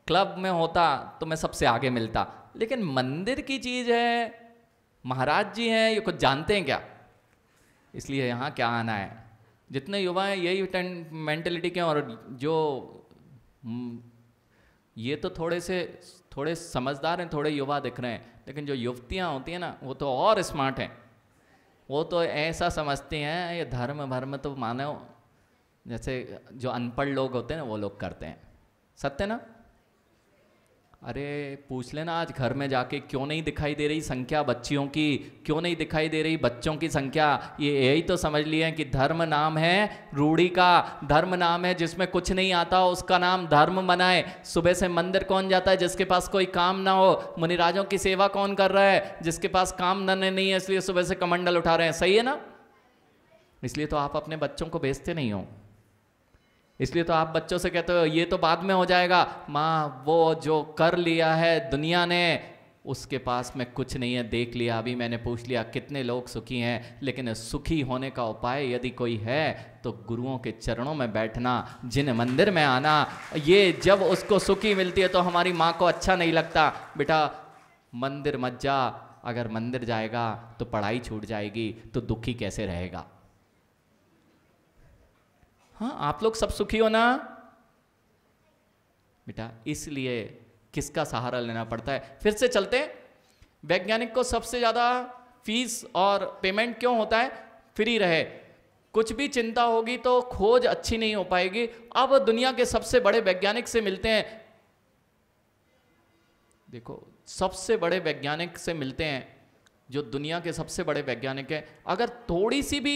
क्लब में होता तो मैं सबसे आगे मिलता लेकिन मंदिर की चीज़ है महाराज जी हैं ये कुछ जानते हैं क्या इसलिए यहाँ क्या आना है जितने युवा हैं यही मेंटेलिटी के और जो हम्म, ये तो थोड़े से थोड़े समझदार हैं थोड़े युवा दिख रहे हैं लेकिन जो युवतियाँ होती हैं ना वो तो और स्मार्ट हैं वो तो ऐसा समझती हैं ये धर्म भर्म तो मानो जैसे जो अनपढ़ लोग होते हैं ना वो लोग करते हैं सत्य ना अरे पूछ लेना आज घर में जाके क्यों नहीं दिखाई दे रही संख्या बच्चियों की क्यों नहीं दिखाई दे रही बच्चों की संख्या ये यही तो समझ लिए कि धर्म नाम है रूढ़ी का धर्म नाम है जिसमें कुछ नहीं आता हो उसका नाम धर्म बनाए सुबह से मंदिर कौन जाता है जिसके पास कोई काम ना हो मुनिराजों की सेवा कौन कर रहा है जिसके पास काम न नहीं है इसलिए सुबह से कमंडल उठा रहे हैं सही है ना इसलिए तो आप अपने बच्चों को भेजते नहीं हो इसलिए तो आप बच्चों से कहते हो ये तो बाद में हो जाएगा माँ वो जो कर लिया है दुनिया ने उसके पास में कुछ नहीं है देख लिया अभी मैंने पूछ लिया कितने लोग सुखी हैं लेकिन सुखी होने का उपाय यदि कोई है तो गुरुओं के चरणों में बैठना जिन मंदिर में आना ये जब उसको सुखी मिलती है तो हमारी माँ को अच्छा नहीं लगता बेटा मंदिर मत जा अगर मंदिर जाएगा तो पढ़ाई छूट जाएगी तो दुखी कैसे रहेगा हाँ आप लोग सब सुखी हो ना बेटा इसलिए किसका सहारा लेना पड़ता है फिर से चलते वैज्ञानिक को सबसे ज़्यादा फीस और पेमेंट क्यों होता है फ्री रहे कुछ भी चिंता होगी तो खोज अच्छी नहीं हो पाएगी अब दुनिया के सबसे बड़े वैज्ञानिक से मिलते हैं देखो सबसे बड़े वैज्ञानिक से मिलते हैं जो दुनिया के सबसे बड़े वैज्ञानिक हैं अगर थोड़ी सी भी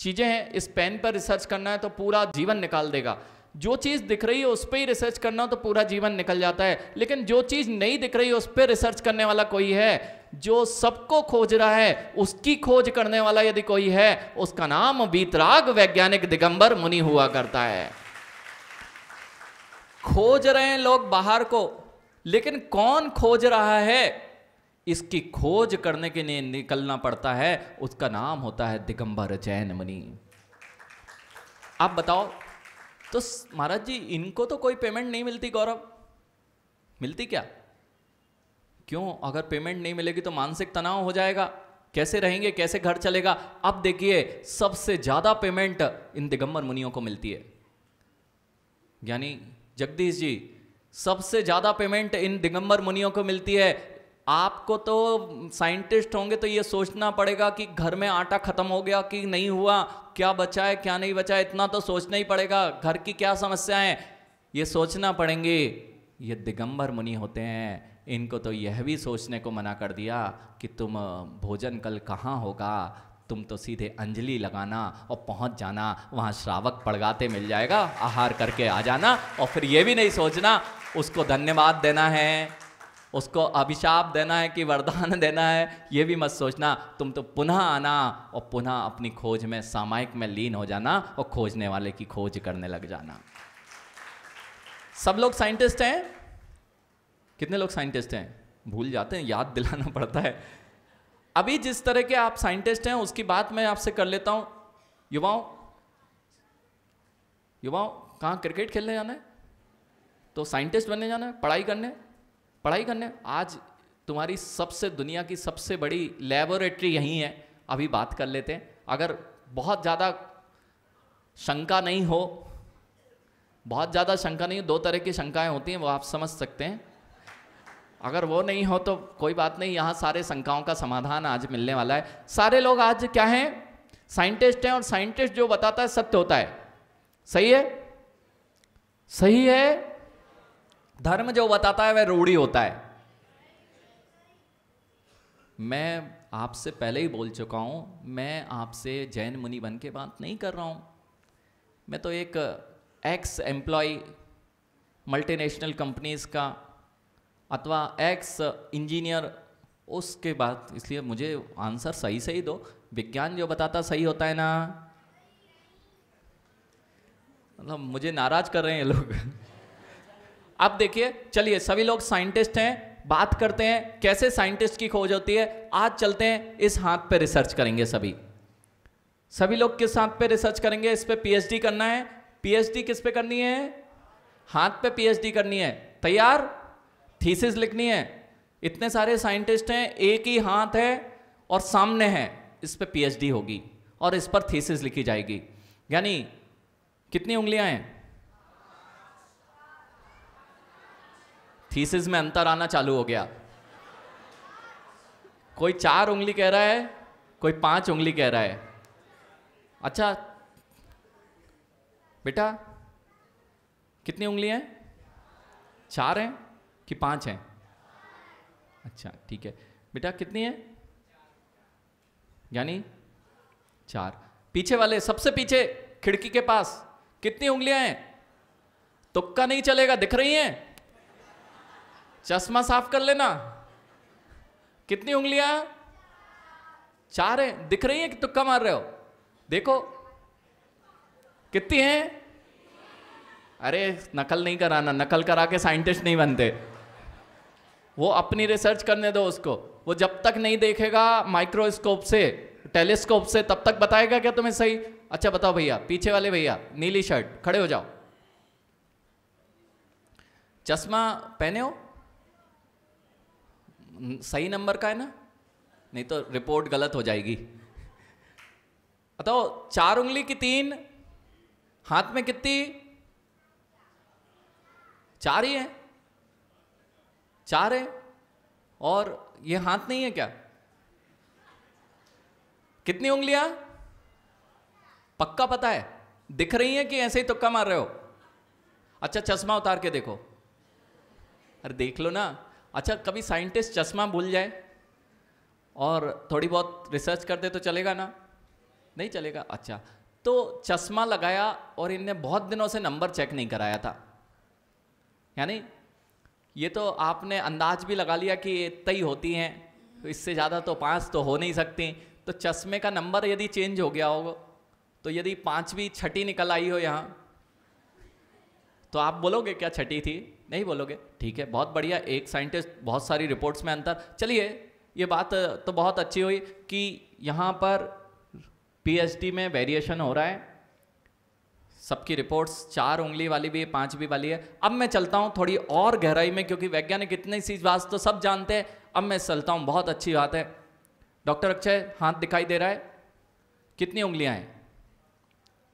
चीज़ें हैं इस पेन पर रिसर्च करना है तो पूरा जीवन निकाल देगा जो चीज़ दिख रही है उस पर ही रिसर्च करना हो तो पूरा जीवन निकल जाता है लेकिन जो चीज़ नहीं दिख रही है उस पर रिसर्च करने वाला कोई है जो सबको खोज रहा है उसकी खोज करने वाला यदि कोई है उसका नाम बीतराग वैज्ञानिक दिगंबर मुनि हुआ करता है खोज रहे हैं लोग बाहर को लेकिन कौन खोज रहा है इसकी खोज करने के लिए निकलना पड़ता है उसका नाम होता है दिगंबर जैन मुनि आप बताओ तो महाराज जी इनको तो कोई पेमेंट नहीं मिलती गौरव मिलती क्या क्यों अगर पेमेंट नहीं मिलेगी तो मानसिक तनाव हो जाएगा कैसे रहेंगे कैसे घर चलेगा अब देखिए सबसे ज़्यादा पेमेंट इन दिगंबर मुनियों को मिलती है यानी जगदीश जी सबसे ज़्यादा पेमेंट इन दिगंबर मुनियों को मिलती है आपको तो साइंटिस्ट होंगे तो ये सोचना पड़ेगा कि घर में आटा ख़त्म हो गया कि नहीं हुआ क्या बचा है क्या नहीं बचा है इतना तो सोचना ही पड़ेगा घर की क्या है ये सोचना पड़ेंगी ये दिगंबर मुनि होते हैं इनको तो यह भी सोचने को मना कर दिया कि तुम भोजन कल कहाँ होगा तुम तो सीधे अंजलि लगाना और पहुंच जाना वहाँ श्रावक पड़गाते मिल जाएगा आहार करके आ जाना और फिर ये भी नहीं सोचना उसको धन्यवाद देना है उसको अभिशाप देना है कि वरदान देना है ये भी मत सोचना तुम तो पुनः आना और पुनः अपनी खोज में सामायिक में लीन हो जाना और खोजने वाले की खोज करने लग जाना सब लोग साइंटिस्ट हैं कितने लोग साइंटिस्ट हैं भूल जाते हैं याद दिलाना पड़ता है अभी जिस तरह के आप साइंटिस्ट हैं उसकी बात मैं आपसे कर लेता हूं युवाओं युवाओं कहाँ क्रिकेट खेलने जाना है तो साइंटिस्ट बनने जाना है पढ़ाई करने पढ़ाई करने आज तुम्हारी सबसे दुनिया की सबसे बड़ी लेबोरेटरी यहीं है अभी बात कर लेते हैं अगर बहुत ज़्यादा शंका नहीं हो बहुत ज़्यादा शंका नहीं हो दो तरह की शंकाएं होती हैं वो आप समझ सकते हैं अगर वो नहीं हो तो कोई बात नहीं यहाँ सारे शंकाओं का समाधान आज मिलने वाला है सारे लोग आज क्या हैं साइंटिस्ट हैं और साइंटिस्ट जो बताता है सत्य होता है सही है सही है धर्म जो बताता है वह रूढ़ी होता है मैं आपसे पहले ही बोल चुका हूं मैं आपसे जैन मुनि बन के बात नहीं कर रहा हूं मैं तो एक एक्स एम्प्लॉय मल्टीनेशनल कंपनीज का अथवा एक्स इंजीनियर उसके बाद इसलिए मुझे आंसर सही से ही दो विज्ञान जो बताता सही होता है ना मतलब मुझे नाराज कर रहे हैं ये लोग अब देखिए चलिए सभी लोग साइंटिस्ट हैं बात करते हैं कैसे साइंटिस्ट की खोज होती है आज चलते हैं इस हाथ पे रिसर्च करेंगे सभी सभी लोग किस हाथ पे रिसर्च करेंगे इस पे पीएचडी करना है पीएचडी किस पे करनी है हाथ पे पीएचडी करनी है तैयार थीसिस लिखनी है इतने सारे साइंटिस्ट हैं एक ही हाथ है और सामने है इस पे पीएचडी होगी और इस पर थीसिस लिखी जाएगी यानी कितनी उंगलियां हैं थीसिस में अंतर आना चालू हो गया कोई चार उंगली कह रहा है कोई पांच उंगली कह रहा है अच्छा बेटा कितनी उंगलियां है चार हैं कि पांच हैं अच्छा ठीक है बेटा कितनी है यानी चार पीछे वाले सबसे पीछे खिड़की के पास कितनी उंगलियां हैं तुक्का नहीं चलेगा दिख रही हैं चश्मा साफ कर लेना कितनी उंगलियां चार हैं दिख रही है कि तुक्का मार रहे हो देखो कितनी हैं अरे नकल नहीं कराना नकल करा के साइंटिस्ट नहीं बनते वो अपनी रिसर्च करने दो उसको वो जब तक नहीं देखेगा माइक्रोस्कोप से टेलीस्कोप से तब तक बताएगा क्या तुम्हें सही अच्छा बताओ भैया पीछे वाले भैया नीली शर्ट खड़े हो जाओ चश्मा पहने हो सही नंबर का है ना नहीं तो रिपोर्ट गलत हो जाएगी बताओ चार उंगली की तीन हाथ में कितनी चार ही है चार है और ये हाथ नहीं है क्या कितनी उंगलियां पक्का पता है दिख रही है कि ऐसे ही तुक्का मार रहे हो अच्छा चश्मा उतार के देखो अरे देख लो ना अच्छा कभी साइंटिस्ट चश्मा भूल जाए और थोड़ी बहुत रिसर्च कर दे तो चलेगा ना नहीं चलेगा अच्छा तो चश्मा लगाया और इनने बहुत दिनों से नंबर चेक नहीं कराया था यानी ये तो आपने अंदाज भी लगा लिया कि तय होती हैं तो इससे ज़्यादा तो पाँच तो हो नहीं सकती तो चश्मे का नंबर यदि चेंज हो गया होगा तो यदि पाँचवीं छठी निकल आई हो यहाँ तो आप बोलोगे क्या छठी थी नहीं बोलोगे ठीक है बहुत बढ़िया एक साइंटिस्ट बहुत सारी रिपोर्ट्स में अंतर चलिए ये बात तो बहुत अच्छी हुई कि यहाँ पर पीएचडी में वेरिएशन हो रहा है सबकी रिपोर्ट्स चार उंगली वाली भी है पाँच भी वाली है अब मैं चलता हूँ थोड़ी और गहराई में क्योंकि वैज्ञानिक इतनी सी बात तो सब जानते हैं अब मैं चलता हूँ बहुत अच्छी बात है डॉक्टर अक्षय हाथ दिखाई दे रहा है कितनी उंगलियाँ हैं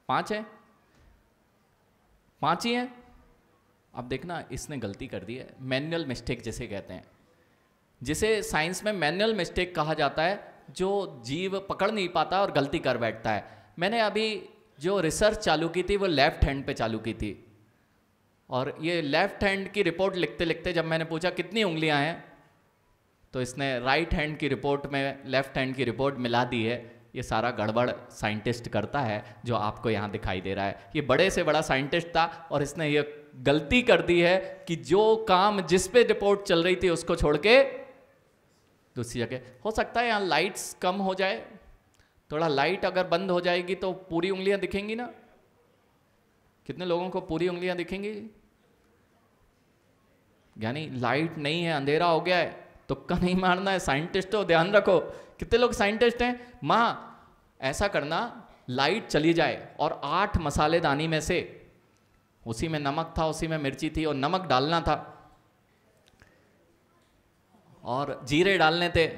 पाँच हैं पाँच ही हैं अब देखना इसने गलती कर दी है मैनुअल मिस्टेक जिसे कहते हैं जिसे साइंस में मैनुअल मिस्टेक कहा जाता है जो जीव पकड़ नहीं पाता और गलती कर बैठता है मैंने अभी जो रिसर्च चालू की थी वो लेफ्ट हैंड पे चालू की थी और ये लेफ्ट हैंड की रिपोर्ट लिखते लिखते जब मैंने पूछा कितनी उंगलियां हैं तो इसने राइट हैंड की रिपोर्ट में लेफ्ट हैंड की रिपोर्ट मिला दी है ये सारा गड़बड़ साइंटिस्ट करता है जो आपको यहाँ दिखाई दे रहा है ये बड़े से बड़ा साइंटिस्ट था और इसने ये गलती कर दी है कि जो काम जिस पे रिपोर्ट चल रही थी उसको छोड़ के दूसरी जगह हो सकता है यहाँ लाइट्स कम हो जाए थोड़ा लाइट अगर बंद हो जाएगी तो पूरी उंगलियां दिखेंगी ना कितने लोगों को पूरी उंगलियां दिखेंगी यानी लाइट नहीं है अंधेरा हो गया है तुक्का नहीं मारना है साइंटिस्ट हो ध्यान रखो कितने लोग साइंटिस्ट हैं माँ ऐसा करना लाइट चली जाए और आठ मसालेदानी में से उसी में नमक था उसी में मिर्ची थी और नमक डालना था और जीरे डालने थे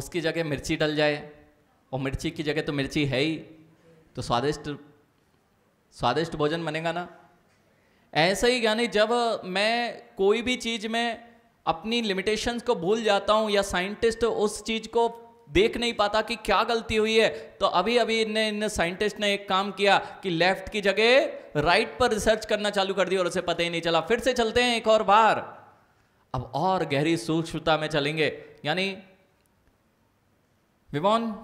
उसकी जगह मिर्ची डल जाए और मिर्ची की जगह तो मिर्ची है ही तो स्वादिष्ट स्वादिष्ट भोजन बनेगा ना ऐसे ही यानी जब मैं कोई भी चीज़ में अपनी लिमिटेशंस को भूल जाता हूँ या साइंटिस्ट उस चीज़ को देख नहीं पाता कि क्या गलती हुई है तो अभी अभी इनने इन साइंटिस्ट ने एक काम किया कि लेफ्ट की जगह राइट पर रिसर्च करना चालू कर दिया और उसे पता ही नहीं चला फिर से चलते हैं एक और बार अब और गहरी सूक्ष्मता में चलेंगे यानी विमोन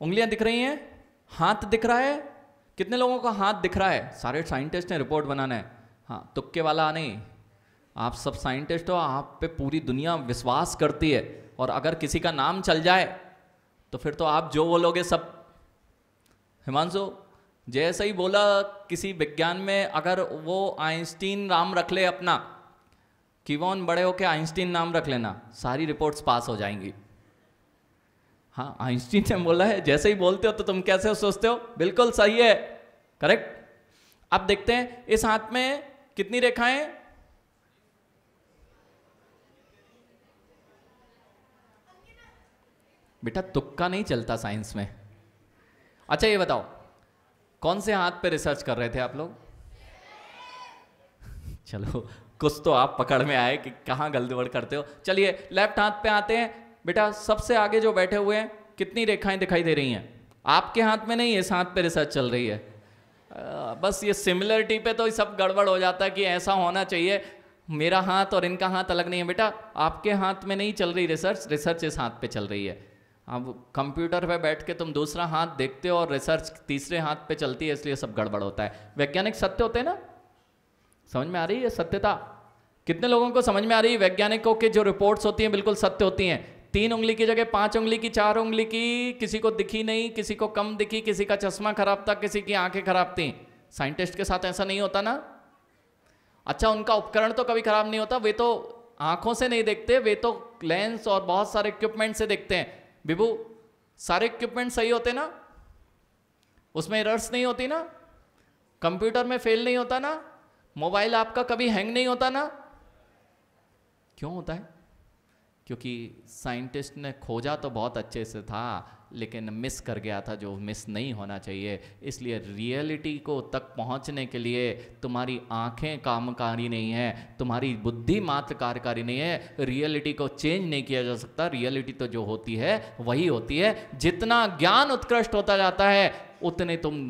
उंगलियां दिख रही हैं हाथ दिख रहा है कितने लोगों का हाथ दिख रहा है सारे साइंटिस्ट ने रिपोर्ट बनाना है हाँ तुक्के वाला नहीं आप सब साइंटिस्ट हो आप पे पूरी दुनिया विश्वास करती है और अगर किसी का नाम चल जाए तो फिर तो आप जो बोलोगे सब हिमांशु जैसे ही बोला किसी विज्ञान में अगर वो आइंस्टीन नाम रख ले अपना कि वो बड़े होके आइंस्टीन नाम रख लेना सारी रिपोर्ट्स पास हो जाएंगी हाँ आइंस्टीन ने बोला है जैसे ही बोलते हो तो तुम कैसे हो सोचते हो बिल्कुल सही है करेक्ट अब देखते हैं इस हाथ में कितनी रेखाएं बेटा तुक्का नहीं चलता साइंस में अच्छा ये बताओ कौन से हाथ पे रिसर्च कर रहे थे आप लोग चलो कुछ तो आप पकड़ में आए कि कहाँ गलत करते हो चलिए लेफ्ट हाथ पे आते हैं बेटा सबसे आगे जो बैठे हुए हैं कितनी रेखाएं दिखाई दे रही हैं आपके हाथ में नहीं इस हाथ पे रिसर्च चल रही है आ, बस ये सिमिलरिटी पे तो सब गड़बड़ हो जाता है कि ऐसा होना चाहिए मेरा हाथ और इनका हाथ अलग नहीं है बेटा आपके हाथ में नहीं चल रही रिसर्च रिसर्च इस हाथ पे चल रही है अब हाँ, कंप्यूटर पे बैठ के तुम दूसरा हाथ देखते हो और रिसर्च तीसरे हाथ पे चलती है इसलिए सब गड़बड़ होता है वैज्ञानिक सत्य होते हैं ना समझ में आ रही है सत्यता कितने लोगों को समझ में आ रही है वैज्ञानिकों के जो रिपोर्ट्स होती हैं बिल्कुल सत्य होती हैं तीन उंगली की जगह पांच उंगली की चार उंगली की किसी को दिखी नहीं किसी को कम दिखी किसी का चश्मा खराब था किसी की आंखें खराब थी साइंटिस्ट के साथ ऐसा नहीं होता ना अच्छा उनका उपकरण तो कभी खराब नहीं होता वे तो आंखों से नहीं देखते वे तो लेंस और बहुत सारे इक्विपमेंट से देखते हैं विभू सारे इक्विपमेंट सही होते ना उसमें एरर्स नहीं होती ना कंप्यूटर में फेल नहीं होता ना मोबाइल आपका कभी हैंग नहीं होता ना क्यों होता है क्योंकि साइंटिस्ट ने खोजा तो बहुत अच्छे से था लेकिन मिस कर गया था जो मिस नहीं होना चाहिए इसलिए रियलिटी को तक पहुंचने के लिए तुम्हारी आंखें कामकारी नहीं है तुम्हारी बुद्धि मात्र कार्यकारी नहीं है रियलिटी को चेंज नहीं किया जा सकता रियलिटी तो जो होती है वही होती है जितना ज्ञान उत्कृष्ट होता जाता है उतने तुम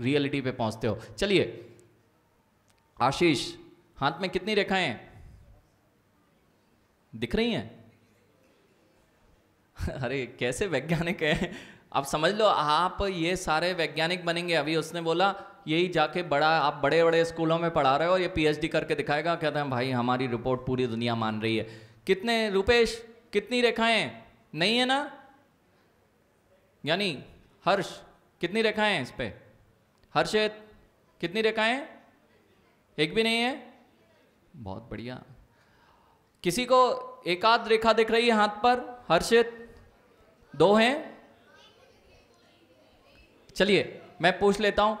रियलिटी पे पहुंचते हो चलिए आशीष हाथ में कितनी रेखाएं दिख रही हैं अरे कैसे वैज्ञानिक है आप समझ लो आप ये सारे वैज्ञानिक बनेंगे अभी उसने बोला यही जाके बड़ा आप बड़े बड़े स्कूलों में पढ़ा रहे हो और ये पीएचडी करके दिखाएगा कहते हैं भाई हमारी रिपोर्ट पूरी दुनिया मान रही है कितने रुपेश कितनी रेखाएं नहीं है ना यानी हर्ष कितनी रेखाएं हैं इस पर हर्षित कितनी रेखाएं एक भी नहीं है बहुत बढ़िया किसी को एकाध रेखा दिख रही है हाथ पर हर्षित दो हैं चलिए मैं पूछ लेता हूं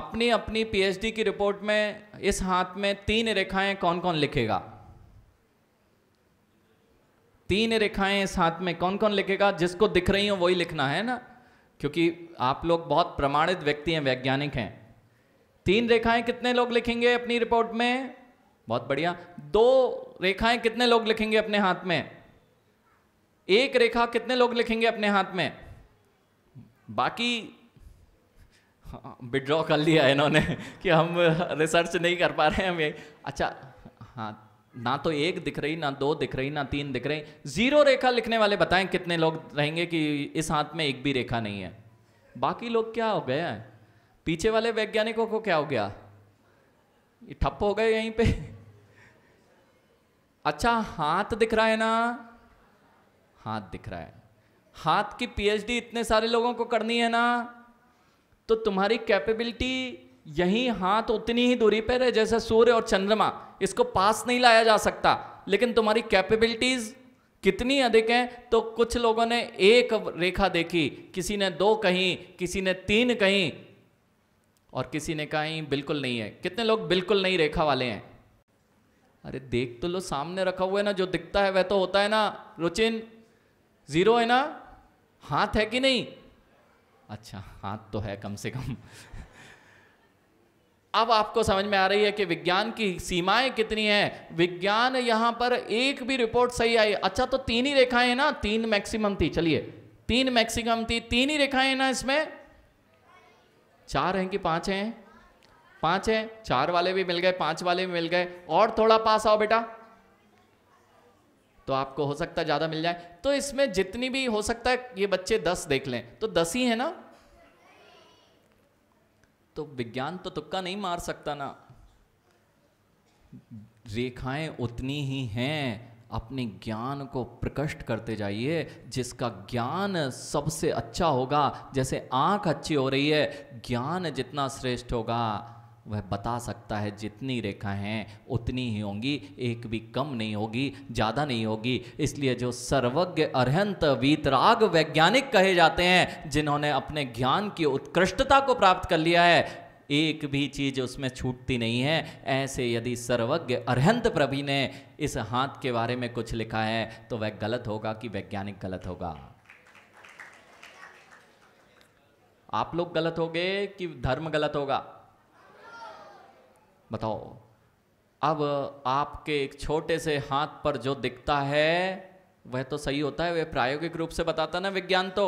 अपनी अपनी पीएचडी की रिपोर्ट में इस हाथ में तीन रेखाएं कौन कौन लिखेगा तीन रेखाएं इस हाथ में कौन कौन लिखेगा जिसको दिख रही हो वही लिखना है ना क्योंकि आप लोग बहुत प्रमाणित व्यक्ति हैं वैज्ञानिक हैं तीन रेखाएं कितने लोग लिखेंगे अपनी रिपोर्ट में बहुत बढ़िया दो रेखाएं कितने लोग लिखेंगे अपने हाथ में एक रेखा कितने लोग लिखेंगे अपने हाथ में बाकी विड्रॉ कर लिया इन्होंने कि हम रिसर्च नहीं कर पा रहे हैं हमें अच्छा हाँ ना तो एक दिख रही ना दो दिख रही ना तीन दिख रही जीरो रेखा लिखने वाले बताएं कितने लोग रहेंगे कि इस हाथ में एक भी रेखा नहीं है बाकी लोग क्या हो गए हैं पीछे वाले वैज्ञानिकों को क्या हो गया ठप हो गए यहीं पे अच्छा हाथ दिख रहा है ना हाथ दिख रहा है हाथ की पीएचडी इतने सारे लोगों को करनी है ना तो तुम्हारी कैपेबिलिटी यही हाथ उतनी ही दूरी पर है जैसे सूर्य और चंद्रमा इसको पास नहीं लाया जा सकता लेकिन तुम्हारी कैपेबिलिटीज कितनी अधिक हैं तो कुछ लोगों ने एक रेखा देखी किसी ने दो कही किसी ने तीन कही और किसी ने कहीं बिल्कुल नहीं है कितने लोग बिल्कुल नहीं रेखा वाले हैं अरे देख तो लो सामने रखा हुआ है ना जो दिखता है वह तो होता है ना रुचिन ज़ीरो है ना हाथ है कि नहीं अच्छा हाथ तो है कम से कम अब आपको समझ में आ रही है कि विज्ञान की सीमाएं कितनी हैं विज्ञान यहां पर एक भी रिपोर्ट सही आई अच्छा तो तीन ही रेखाएं हैं ना तीन मैक्सिमम थी चलिए तीन मैक्सिमम थी तीन ही रेखाएं हैं ना इसमें चार हैं कि पांच हैं पांच हैं चार वाले भी मिल गए पांच वाले भी मिल गए और थोड़ा पास आओ बेटा तो आपको हो सकता है ज़्यादा मिल जाए तो इसमें जितनी भी हो सकता है ये बच्चे दस देख लें तो दस ही है ना तो विज्ञान तो तुक्का नहीं मार सकता ना रेखाएं उतनी ही हैं अपने ज्ञान को प्रकष्ट करते जाइए जिसका ज्ञान सबसे अच्छा होगा जैसे आंख अच्छी हो रही है ज्ञान जितना श्रेष्ठ होगा वह बता सकता है जितनी रेखा हैं उतनी ही होंगी एक भी कम नहीं होगी ज़्यादा नहीं होगी इसलिए जो सर्वज्ञ अरहंत वीतराग वैज्ञानिक कहे जाते हैं जिन्होंने अपने ज्ञान की उत्कृष्टता को प्राप्त कर लिया है एक भी चीज़ उसमें छूटती नहीं है ऐसे यदि सर्वज्ञ अरहंत प्रभु ने इस हाथ के बारे में कुछ लिखा है तो वह गलत होगा कि वैज्ञानिक गलत होगा आप लोग गलत होगे कि धर्म गलत होगा बताओ अब आपके एक छोटे से हाथ पर जो दिखता है वह तो सही होता है वह प्रायोगिक रूप से बताता ना विज्ञान तो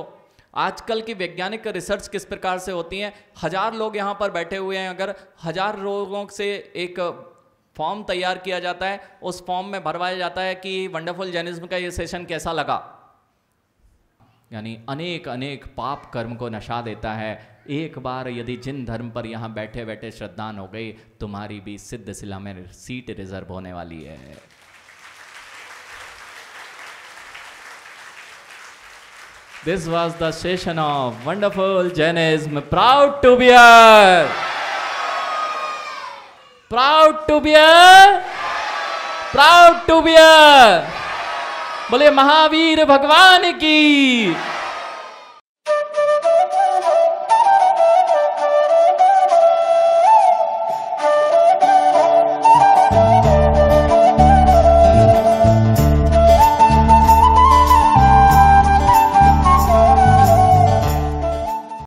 आजकल की वैज्ञानिक रिसर्च किस प्रकार से होती है हजार लोग यहाँ पर बैठे हुए हैं अगर हजार लोगों से एक फॉर्म तैयार किया जाता है उस फॉर्म में भरवाया जाता है कि वंडरफुल जर्निज्म का ये सेशन कैसा लगा यानी अनेक अनेक पाप कर्म को नशा देता है एक बार यदि जिन धर्म पर यहाँ बैठे बैठे श्रद्धान हो गई तुम्हारी भी सिद्ध शिला में सीट रिजर्व होने वाली है this was the session of wonderful Jainism proud to be proud to be proud to be बोले महावीर भगवान की